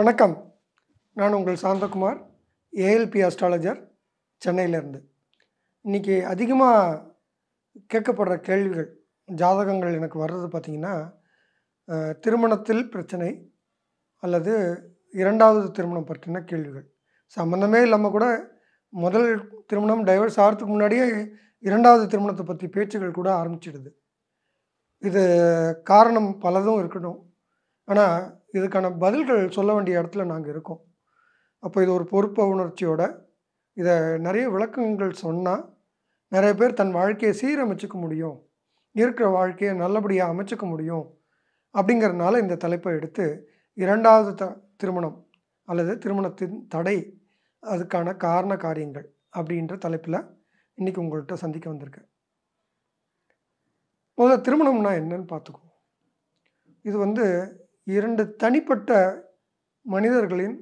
வணக்கம் நான் உங்கள் சாந்தகுமார் ஏஎல்பி அஸ்ட்ராலஜர் சென்னையிலேருந்து இன்றைக்கி அதிகமாக கேட்கப்படுற கேள்விகள் ஜாதகங்கள் எனக்கு வர்றது பார்த்திங்கன்னா திருமணத்தில் பிரச்சனை அல்லது இரண்டாவது திருமணம் பற்றின கேள்விகள் சம்மந்தமே இல்லாமல் கூட முதல் திருமணம் டைவர்ஸ் ஆகிறதுக்கு முன்னாடியே இரண்டாவது திருமணத்தை பற்றி பேச்சுகள் கூட ஆரம்பிச்சிடுது இது காரணம் பலதும் இருக்கணும் ஆனால் இதுக்கான பதில்கள் சொல்ல வேண்டிய இடத்துல நாங்கள் இருக்கோம் அப்போ இது ஒரு பொறுப்பு உணர்ச்சியோட இதை நிறைய விளக்கங்கள் சொன்னால் நிறைய பேர் தன் வாழ்க்கையை சீரமைச்சிக்க முடியும் இருக்கிற வாழ்க்கையை நல்லபடியாக அமைச்சிக்க முடியும் அப்படிங்கிறதுனால இந்த தலைப்பை எடுத்து இரண்டாவது த திருமணம் அல்லது திருமணத்தின் தடை அதுக்கான காரண காரியங்கள் அப்படின்ற தலைப்பில் இன்றைக்கி உங்கள்கிட்ட சந்திக்க வந்திருக்கேன் முதல்ல திருமணம்னா என்னன்னு பார்த்துக்குவோம் இது வந்து இரண்டு தனிப்பட்ட மனிதர்களின்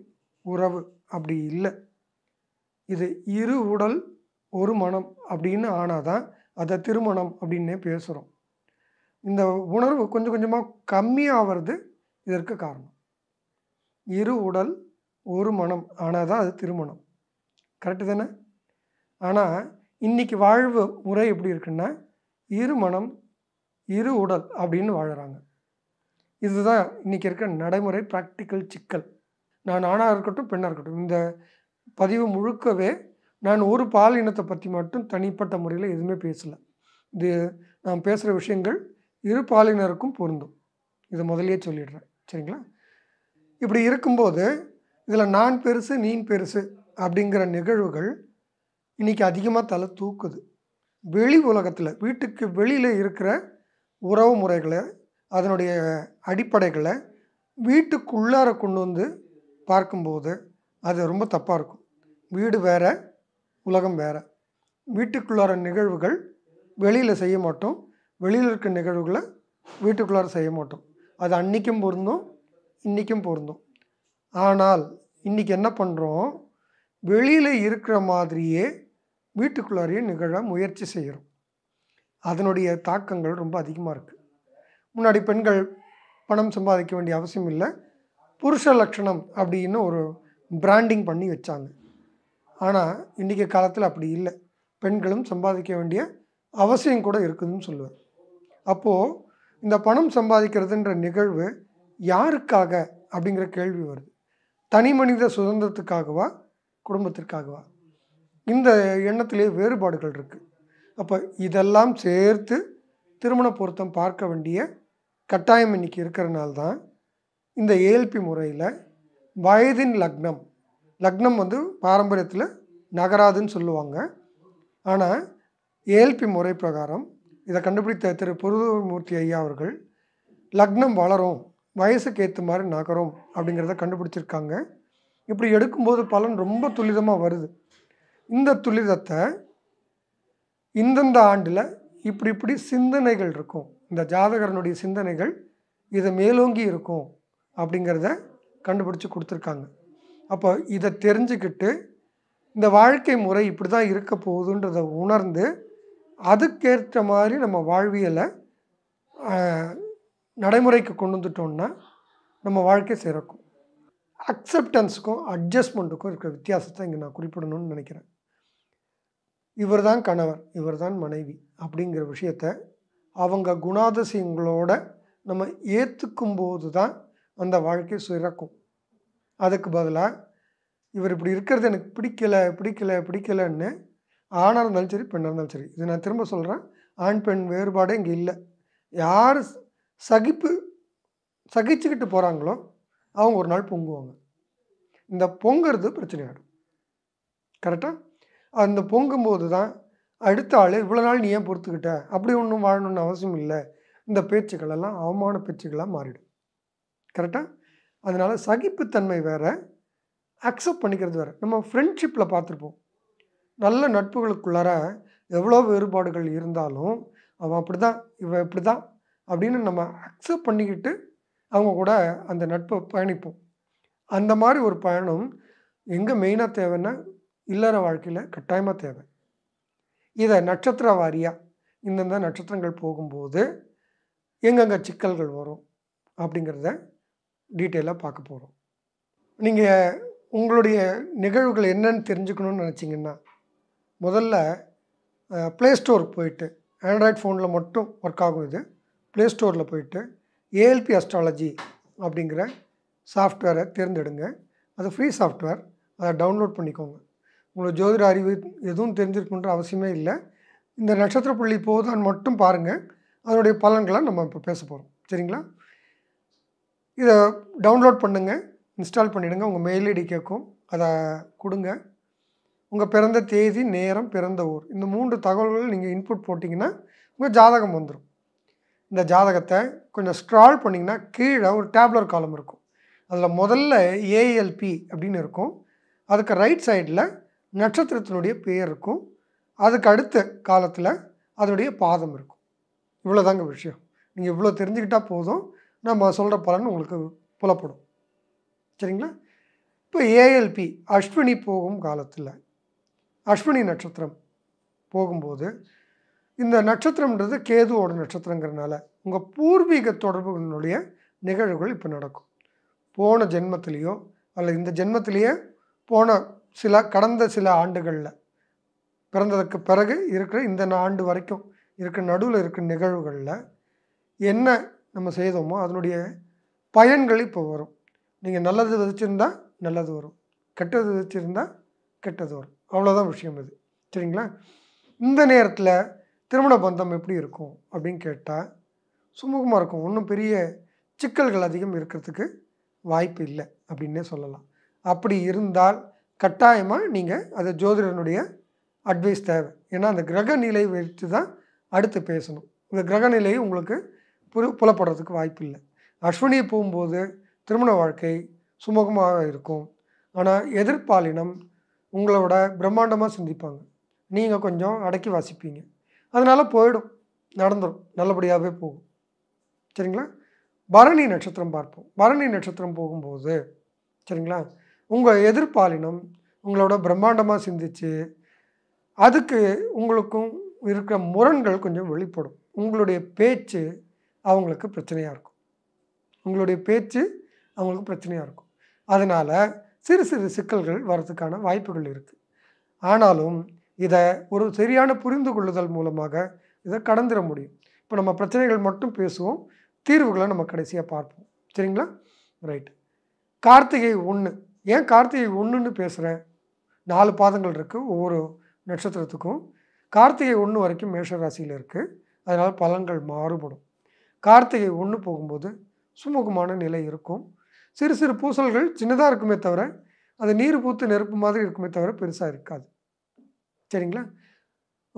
உறவு அப்படி இல்லை இது இரு உடல் ஒரு மனம் அப்படின்னு ஆனால் தான் அதை திருமணம் அப்படின்னே பேசுகிறோம் இந்த உணர்வு கொஞ்சம் கொஞ்சமாக கம்மியாகிறது இதற்கு காரணம் இரு உடல் ஒரு மனம் ஆனால் தான் அது திருமணம் கரெக்டு தானே ஆனால் இன்றைக்கி வாழ்வு முறை எப்படி இருக்குன்னா இரு மனம் இரு உடல் அப்படின்னு வாழ்கிறாங்க இதுதான் இன்றைக்கி இருக்க நடைமுறை ப்ராக்டிக்கல் சிக்கல் நான் ஆணாக இருக்கட்டும் பெண்ணாக இருக்கட்டும் இந்த பதிவு முழுக்கவே நான் ஒரு பாலினத்தை பற்றி மட்டும் தனிப்பட்ட முறையில் எதுவுமே பேசலை இது நான் பேசுகிற விஷயங்கள் இரு பாலினருக்கும் பொருந்தும் இதை முதலே சொல்லிடுறேன் சரிங்களா இப்படி இருக்கும்போது இதில் நான் பெருசு நீன் பெருசு அப்படிங்கிற நிகழ்வுகள் இன்றைக்கி அதிகமாக தலை தூக்குது வெளி உலகத்தில் வீட்டுக்கு வெளியில் இருக்கிற உறவு முறைகளை அதனுடைய அடிப்படைகளை வீட்டுக்குள்ளார கொண்டு வந்து பார்க்கும்போது அது ரொம்ப தப்பாக இருக்கும் வீடு வேறு உலகம் வேறு வீட்டுக்குள்ளார நிகழ்வுகள் வெளியில் செய்ய மாட்டோம் வெளியில் இருக்க நிகழ்வுகளை வீட்டுக்குள்ளார செய்ய மாட்டோம் அது அன்றைக்கும் பொருந்தும் இன்றைக்கும் பொருந்தும் ஆனால் இன்றைக்கி என்ன பண்ணுறோம் வெளியில் இருக்கிற மாதிரியே வீட்டுக்குள்ளாரையே நிகழ முயற்சி செய்கிறோம் அதனுடைய தாக்கங்கள் ரொம்ப அதிகமாக இருக்குது முன்னாடி பெண்கள் பணம் சம்பாதிக்க வேண்டிய அவசியம் இல்லை புருஷ லட்சணம் அப்படின்னு ஒரு பிராண்டிங் பண்ணி வச்சாங்க ஆனால் இன்றைக்கி காலத்தில் அப்படி இல்லை பெண்களும் சம்பாதிக்க வேண்டிய அவசியம் கூட இருக்குதுன்னு சொல்லுவேன் அப்போது இந்த பணம் சம்பாதிக்கிறதுன்ற நிகழ்வு யாருக்காக அப்படிங்கிற கேள்வி வருது தனி மனித சுதந்திரத்துக்காகவா குடும்பத்திற்காகவா இந்த எண்ணத்திலே வேறுபாடுகள் இருக்குது அப்போ இதெல்லாம் சேர்த்து திருமண பொருத்தம் பார்க்க வேண்டிய கட்டாயம் இன்றைக்கி இருக்கிறனால தான் இந்த ஏஎல்பி முறையில் வயதின் லக்னம் லக்னம் வந்து பாரம்பரியத்தில் நகராதுன்னு சொல்லுவாங்க ஆனால் ஏஎல்பி முறை பிரகாரம் இதை கண்டுபிடித்த திரு புருதமூர்த்தி ஐயா அவர்கள் லக்னம் வளரும் வயசுக்கு ஏற்ற மாதிரி நகரும் அப்படிங்கிறத கண்டுபிடிச்சிருக்காங்க இப்படி எடுக்கும்போது பலன் ரொம்ப துல்லிதமாக வருது இந்த துல்லிதத்தை இந்தந்த ஆண்டில் இப்படி இப்படி சிந்தனைகள் இருக்கும் இந்த ஜாதகரனுடைய சிந்தனைகள் இதை மேலோங்கி இருக்கும் அப்படிங்கிறத கண்டுபிடிச்சி கொடுத்துருக்காங்க அப்போ இதை தெரிஞ்சுக்கிட்டு இந்த வாழ்க்கை முறை இப்படி தான் இருக்க போகுதுன்றதை உணர்ந்து அதுக்கேற்ற மாதிரி நம்ம வாழ்வியலை நடைமுறைக்கு கொண்டு வந்துட்டோம்னா நம்ம வாழ்க்கை சிறக்கும் அக்செப்டன்ஸுக்கும் அட்ஜஸ்ட்மெண்ட்டுக்கும் இருக்கிற வித்தியாசத்தை இங்கே நான் குறிப்பிடணும்னு நினைக்கிறேன் இவர் தான் கணவர் இவர் தான் மனைவி அப்படிங்கிற விஷயத்தை அவங்க குணாதிசயங்களோட நம்ம ஏற்றுக்கும் போது தான் அந்த வாழ்க்கை சிறக்கும் அதுக்கு பதிலாக இவர் இப்படி இருக்கிறது எனக்கு பிடிக்கலை பிடிக்கலை பிடிக்கலைன்னு ஆணாக இருந்தாலும் சரி பெண்ணாக இருந்தாலும் சரி இது நான் திரும்ப சொல்கிறேன் ஆண் பெண் வேறுபாடு இங்கே இல்லை யார் சகிப்பு சகிச்சுக்கிட்டு போகிறாங்களோ அவங்க ஒரு நாள் பொங்குவாங்க இந்த பொங்கிறது பிரச்சனையாகிடும் கரெக்டாக அந்த பொங்கும்போது தான் அடுத்த ஆள் இவ்வளோ நாள் நீ ஏன் பொறுத்துக்கிட்ட அப்படி ஒன்றும் வாழணும்னு அவசியம் இல்லை இந்த பேச்சுக்கள் எல்லாம் அவமான பேச்சுக்களாக மாறிடும் கரெக்டாக அதனால் சகிப்புத்தன்மை வேறு அக்செப்ட் பண்ணிக்கிறது வேறு நம்ம ஃப்ரெண்ட்ஷிப்பில் பார்த்துருப்போம் நல்ல நட்புகளுக்குள்ளார எவ்வளோ வேறுபாடுகள் இருந்தாலும் அவன் அப்படி தான் இவன் இப்படி தான் அப்படின்னு நம்ம அக்செப்ட் பண்ணிக்கிட்டு அவங்க கூட அந்த நட்பை பயணிப்போம் அந்த மாதிரி ஒரு பயணம் எங்கே மெயினாக தேவைன்னா இல்லற வாழ்க்கையில் கட்டாயமாக தேவை இதை நட்சத்திர வாரியாக இந்தந்த நட்சத்திரங்கள் போகும்போது எங்கெங்கே சிக்கல்கள் வரும் அப்படிங்கிறத டீட்டெயிலாக பார்க்க போகிறோம் நீங்கள் உங்களுடைய நிகழ்வுகள் என்னன்னு தெரிஞ்சுக்கணும்னு நினச்சிங்கன்னா முதல்ல ப்ளே ஸ்டோருக்கு போயிட்டு ஆண்ட்ராய்ட் ஃபோனில் மட்டும் ஒர்க் ஆகும் இது ப்ளே ஸ்டோரில் போயிட்டு ஏஎல்பி அஸ்ட்ராலஜி அப்படிங்கிற சாஃப்ட்வேரை தேர்ந்தெடுங்க அது ஃப்ரீ சாஃப்ட்வேர் அதை டவுன்லோட் பண்ணிக்கோங்க உங்களோட ஜோதிட அறிவு எதுவும் தெரிஞ்சிருக்குன்ற அவசியமே இல்லை இந்த நட்சத்திர புள்ளி போதான் மட்டும் பாருங்கள் அதனுடைய பலன்களை நம்ம இப்போ பேச போகிறோம் சரிங்களா இதை டவுன்லோட் பண்ணுங்கள் இன்ஸ்டால் பண்ணிவிடுங்க உங்கள் மெயில் ஐடி கேட்கும் அதை கொடுங்க உங்கள் பிறந்த தேதி நேரம் பிறந்த ஊர் இந்த மூன்று தகவல்கள் நீங்கள் இன்புட் போட்டிங்கன்னா உங்கள் ஜாதகம் வந்துடும் இந்த ஜாதகத்தை கொஞ்சம் ஸ்க்ரால் பண்ணிங்கன்னா கீழே ஒரு டேப்லர் காலம் இருக்கும் அதில் முதல்ல ஏஎல்பி அப்படின்னு இருக்கும் அதுக்கு ரைட் சைடில் நட்சத்திரத்தினுடைய பெயர் இருக்கும் அதுக்கு அடுத்த காலத்தில் அதனுடைய பாதம் இருக்கும் இவ்வளோதாங்க விஷயம் நீங்கள் இவ்வளோ தெரிஞ்சுக்கிட்டால் போதும் நம்ம சொல்கிற பலன் உங்களுக்கு புலப்படும் சரிங்களா இப்போ ஏஎல்பி அஸ்வினி போகும் காலத்தில் அஸ்வினி நட்சத்திரம் போகும்போது இந்த நட்சத்திரம்ன்றது கேதுவோட நட்சத்திரங்கிறனால உங்கள் பூர்வீக தொடர்புகளினுடைய நிகழ்வுகள் இப்போ நடக்கும் போன ஜென்மத்திலேயோ அல்லது இந்த ஜென்மத்திலேயே போன சில கடந்த சில ஆண்டுகளில் பிறந்ததுக்கு பிறகு இருக்கிற இந்த ஆண்டு வரைக்கும் இருக்கிற நடுவில் இருக்கிற நிகழ்வுகளில் என்ன நம்ம செய்தோமோ அதனுடைய பயன்கள் இப்போ வரும் நீங்கள் நல்லது விதைச்சிருந்தால் நல்லது வரும் கெட்டது விதைச்சிருந்தால் கெட்டது வரும் அவ்வளோதான் விஷயம் இது சரிங்களா இந்த நேரத்தில் திருமண பந்தம் எப்படி இருக்கும் அப்படின்னு கேட்டால் சுமூகமாக இருக்கும் ஒன்றும் பெரிய சிக்கல்கள் அதிகம் இருக்கிறதுக்கு வாய்ப்பு இல்லை அப்படின்னே சொல்லலாம் அப்படி இருந்தால் கட்டாயமாக நீங்கள் அது ஜோதிடனுடைய அட்வைஸ் தேவை ஏன்னா அந்த கிரக நிலை வச்சு தான் அடுத்து பேசணும் இந்த கிரக நிலை உங்களுக்கு புரி புலப்படுறதுக்கு வாய்ப்பு இல்லை அஸ்வினி போகும்போது திருமண வாழ்க்கை சுமூகமாக இருக்கும் ஆனால் எதிர்பாலினம் உங்களோட பிரம்மாண்டமாக சிந்திப்பாங்க நீங்கள் கொஞ்சம் அடக்கி வாசிப்பீங்க அதனால் போயிடும் நடந்துடும் நல்லபடியாகவே போகும் சரிங்களா பரணி நட்சத்திரம் பார்ப்போம் பரணி நட்சத்திரம் போகும்போது சரிங்களா உங்கள் எதிர்பாலினம் உங்களோட பிரம்மாண்டமாக சிந்திச்சு அதுக்கு உங்களுக்கும் இருக்கிற முரண்கள் கொஞ்சம் வெளிப்படும் உங்களுடைய பேச்சு அவங்களுக்கு பிரச்சனையாக இருக்கும் உங்களுடைய பேச்சு அவங்களுக்கு பிரச்சனையாக இருக்கும் அதனால் சிறு சிறு சிக்கல்கள் வரதுக்கான வாய்ப்புகள் இருக்குது ஆனாலும் இதை ஒரு சரியான புரிந்து கொள்ளுதல் மூலமாக இதை கடந்துட முடியும் இப்போ நம்ம பிரச்சனைகள் மட்டும் பேசுவோம் தீர்வுகளை நம்ம கடைசியாக பார்ப்போம் சரிங்களா ரைட் கார்த்திகை ஒன்று ஏன் கார்த்திகை ஒன்றுன்னு பேசுகிறேன் நாலு பாதங்கள் இருக்குது ஒவ்வொரு நட்சத்திரத்துக்கும் கார்த்திகை ஒன்று வரைக்கும் மேஷ ராசியில் இருக்குது அதனால் பலன்கள் மாறுபடும் கார்த்திகை ஒன்று போகும்போது சுமூகமான நிலை இருக்கும் சிறு சிறு பூசல்கள் சின்னதாக இருக்குமே தவிர அது நீர் பூத்து நெருப்பு மாதிரி இருக்குமே தவிர பெருசாக இருக்காது சரிங்களா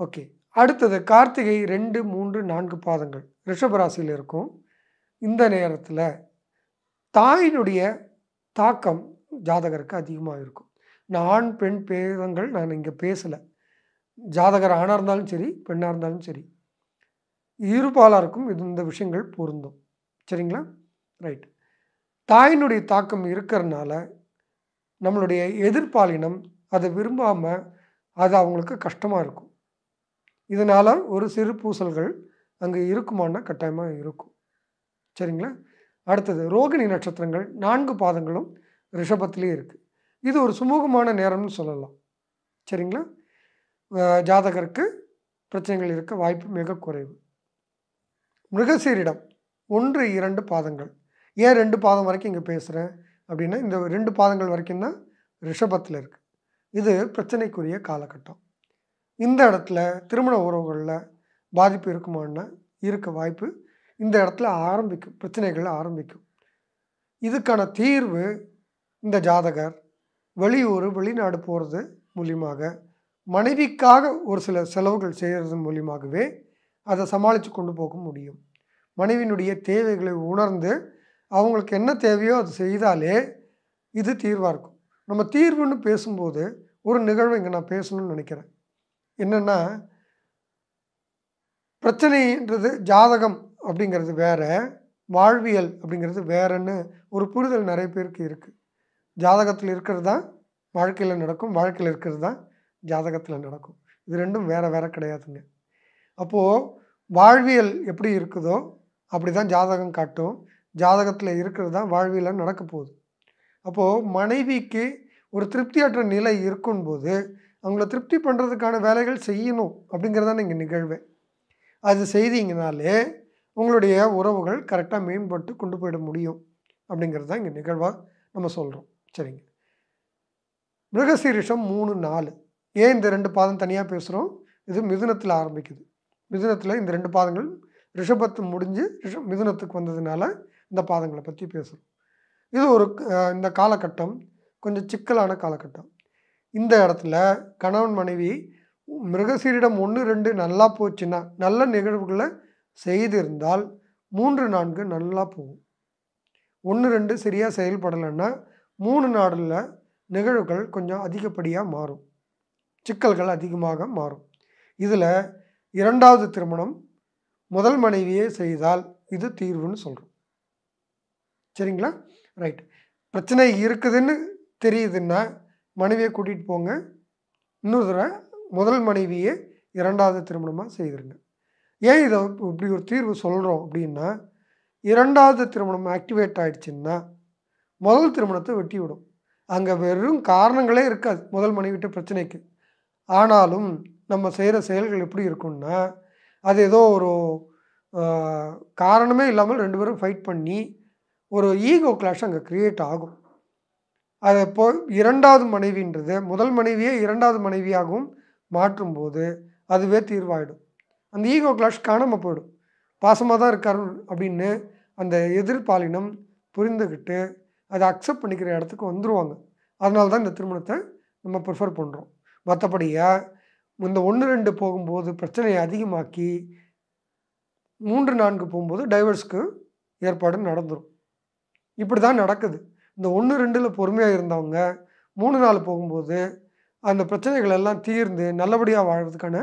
ஓகே அடுத்தது கார்த்திகை ரெண்டு மூன்று நான்கு பாதங்கள் ரிஷபராசியில் இருக்கும் இந்த நேரத்தில் தாயினுடைய தாக்கம் ஜாதகருக்கு அதிகமாக இருக்கும் நான் ஆண் பெண் பேதங்கள் நான் இங்கே பேசலை ஜாதகர் ஆணாக இருந்தாலும் சரி பெண்ணாக இருந்தாலும் சரி இருபாலாருக்கும் இது இந்த விஷயங்கள் பொருந்தும் சரிங்களா ரைட் தாயினுடைய தாக்கம் இருக்கிறதுனால நம்மளுடைய எதிர்பாலினம் அதை விரும்பாமல் அது அவங்களுக்கு கஷ்டமாக இருக்கும் இதனால் ஒரு சிறு பூசல்கள் அங்கே இருக்குமானா கட்டாயமாக இருக்கும் சரிங்களா அடுத்தது ரோகிணி நட்சத்திரங்கள் நான்கு பாதங்களும் ரிஷபத்துலேயும் இருக்குது இது ஒரு சுமூகமான நேரம்னு சொல்லலாம் சரிங்களா ஜாதகருக்கு பிரச்சனைகள் இருக்க வாய்ப்பு மிக குறைவு மிருகசீரிடம் ஒன்று இரண்டு பாதங்கள் ஏன் ரெண்டு பாதம் வரைக்கும் இங்கே பேசுகிறேன் அப்படின்னா இந்த ரெண்டு பாதங்கள் வரைக்கும் தான் ரிஷபத்தில் இருக்குது இது பிரச்சனைக்குரிய காலகட்டம் இந்த இடத்துல திருமண உறவுகளில் பாதிப்பு இருக்குமான்னா இருக்க வாய்ப்பு இந்த இடத்துல ஆரம்பிக்கும் பிரச்சனைகள் ஆரம்பிக்கும் இதுக்கான தீர்வு இந்த ஜாதகர் வெளியூர் வெளிநாடு போகிறது மூலியமாக மனைவிக்காக ஒரு சில செலவுகள் செய்கிறது மூலியமாகவே அதை சமாளித்து கொண்டு போக முடியும் மனைவியினுடைய தேவைகளை உணர்ந்து அவங்களுக்கு என்ன தேவையோ அது செய்தாலே இது தீர்வாக இருக்கும் நம்ம தீர்வுன்னு பேசும்போது ஒரு நிகழ்வு இங்கே நான் பேசணும்னு நினைக்கிறேன் என்னென்னா பிரச்சனைன்றது ஜாதகம் அப்படிங்கிறது வேற வாழ்வியல் அப்படிங்கிறது வேறன்னு ஒரு புரிதல் நிறைய பேருக்கு இருக்குது ஜாதகத்தில் இருக்கிறது தான் வாழ்க்கையில் நடக்கும் வாழ்க்கையில் இருக்கிறது தான் ஜாதகத்தில் நடக்கும் இது ரெண்டும் வேறு வேறு கிடையாதுங்க அப்போது வாழ்வியல் எப்படி இருக்குதோ அப்படி தான் ஜாதகம் காட்டும் ஜாதகத்தில் இருக்கிறது தான் வாழ்வியல் நடக்க போகுது அப்போது மனைவிக்கு ஒரு திருப்தியற்ற நிலை இருக்கும்போது அவங்கள திருப்தி பண்ணுறதுக்கான வேலைகள் செய்யணும் அப்படிங்கிறதான இங்கே நிகழ்வு அது செய்தீங்கனாலே உங்களுடைய உறவுகள் கரெக்டாக மேம்பட்டு கொண்டு போயிட முடியும் அப்படிங்கிறது தான் இங்கே நிகழ்வாக நம்ம சொல்கிறோம் சரிங்க மிருகசீரிஷம் மூணு நாலு ஏன் இந்த ரெண்டு பாதம் தனியாக பேசுகிறோம் இது மிதுனத்தில் ஆரம்பிக்குது மிதுனத்தில் இந்த ரெண்டு பாதங்கள் ரிஷபத்து முடிஞ்சு ரிஷ மிதுனத்துக்கு வந்ததுனால இந்த பாதங்களை பற்றி பேசுகிறோம் இது ஒரு இந்த காலகட்டம் கொஞ்சம் சிக்கலான காலகட்டம் இந்த இடத்துல கணவன் மனைவி மிருகசீரிடம் ஒன்று ரெண்டு நல்லா போச்சுன்னா நல்ல நிகழ்வுகளை செய்திருந்தால் மூன்று நான்கு நல்லா போகும் ஒன்று ரெண்டு சரியாக செயல்படலைன்னா மூணு நாளில் நிகழ்வுகள் கொஞ்சம் அதிகப்படியாக மாறும் சிக்கல்கள் அதிகமாக மாறும் இதில் இரண்டாவது திருமணம் முதல் மனைவியே செய்தால் இது தீர்வுன்னு சொல்கிறோம் சரிங்களா ரைட் பிரச்சனை இருக்குதுன்னு தெரியுதுன்னா மனைவியை கூட்டிகிட்டு போங்க இன்னொரு தடவை முதல் மனைவியே இரண்டாவது திருமணமாக செய்திருங்க ஏன் இதை இப்படி ஒரு தீர்வு சொல்கிறோம் அப்படின்னா இரண்டாவது திருமணம் ஆக்டிவேட் ஆகிடுச்சின்னா முதல் திருமணத்தை வெட்டி விடும் அங்கே வெறும் காரணங்களே இருக்காது முதல் மனைவிட்ட பிரச்சனைக்கு ஆனாலும் நம்ம செய்கிற செயல்கள் எப்படி இருக்கும்னா அது ஏதோ ஒரு காரணமே இல்லாமல் ரெண்டு பேரும் ஃபைட் பண்ணி ஒரு ஈகோ கிளாஷ் அங்கே க்ரியேட் ஆகும் அதை போ இரண்டாவது மனைவின்றது முதல் மனைவியே இரண்டாவது மனைவியாகவும் மாற்றும்போது அதுவே தீர்வாயிடும் அந்த ஈகோ கிளாஷ் காணாமல் போயிடும் பாசமாக தான் இருக்காரு அப்படின்னு அந்த எதிர்பாலினம் புரிந்துக்கிட்டு அதை அக்செப்ட் பண்ணிக்கிற இடத்துக்கு வந்துடுவாங்க அதனால தான் இந்த திருமணத்தை நம்ம ப்ரிஃபர் பண்ணுறோம் மற்றபடியாக இந்த ஒன்று ரெண்டு போகும்போது பிரச்சனையை அதிகமாக்கி மூன்று நான்கு போகும்போது டைவர்ஸ்க்கு ஏற்பாடு நடந்துடும் இப்படி தான் நடக்குது இந்த ஒன்று ரெண்டில் பொறுமையாக இருந்தவங்க மூணு நாள் போகும்போது அந்த பிரச்சனைகள் எல்லாம் தீர்ந்து நல்லபடியாக வாழ்கிறதுக்கான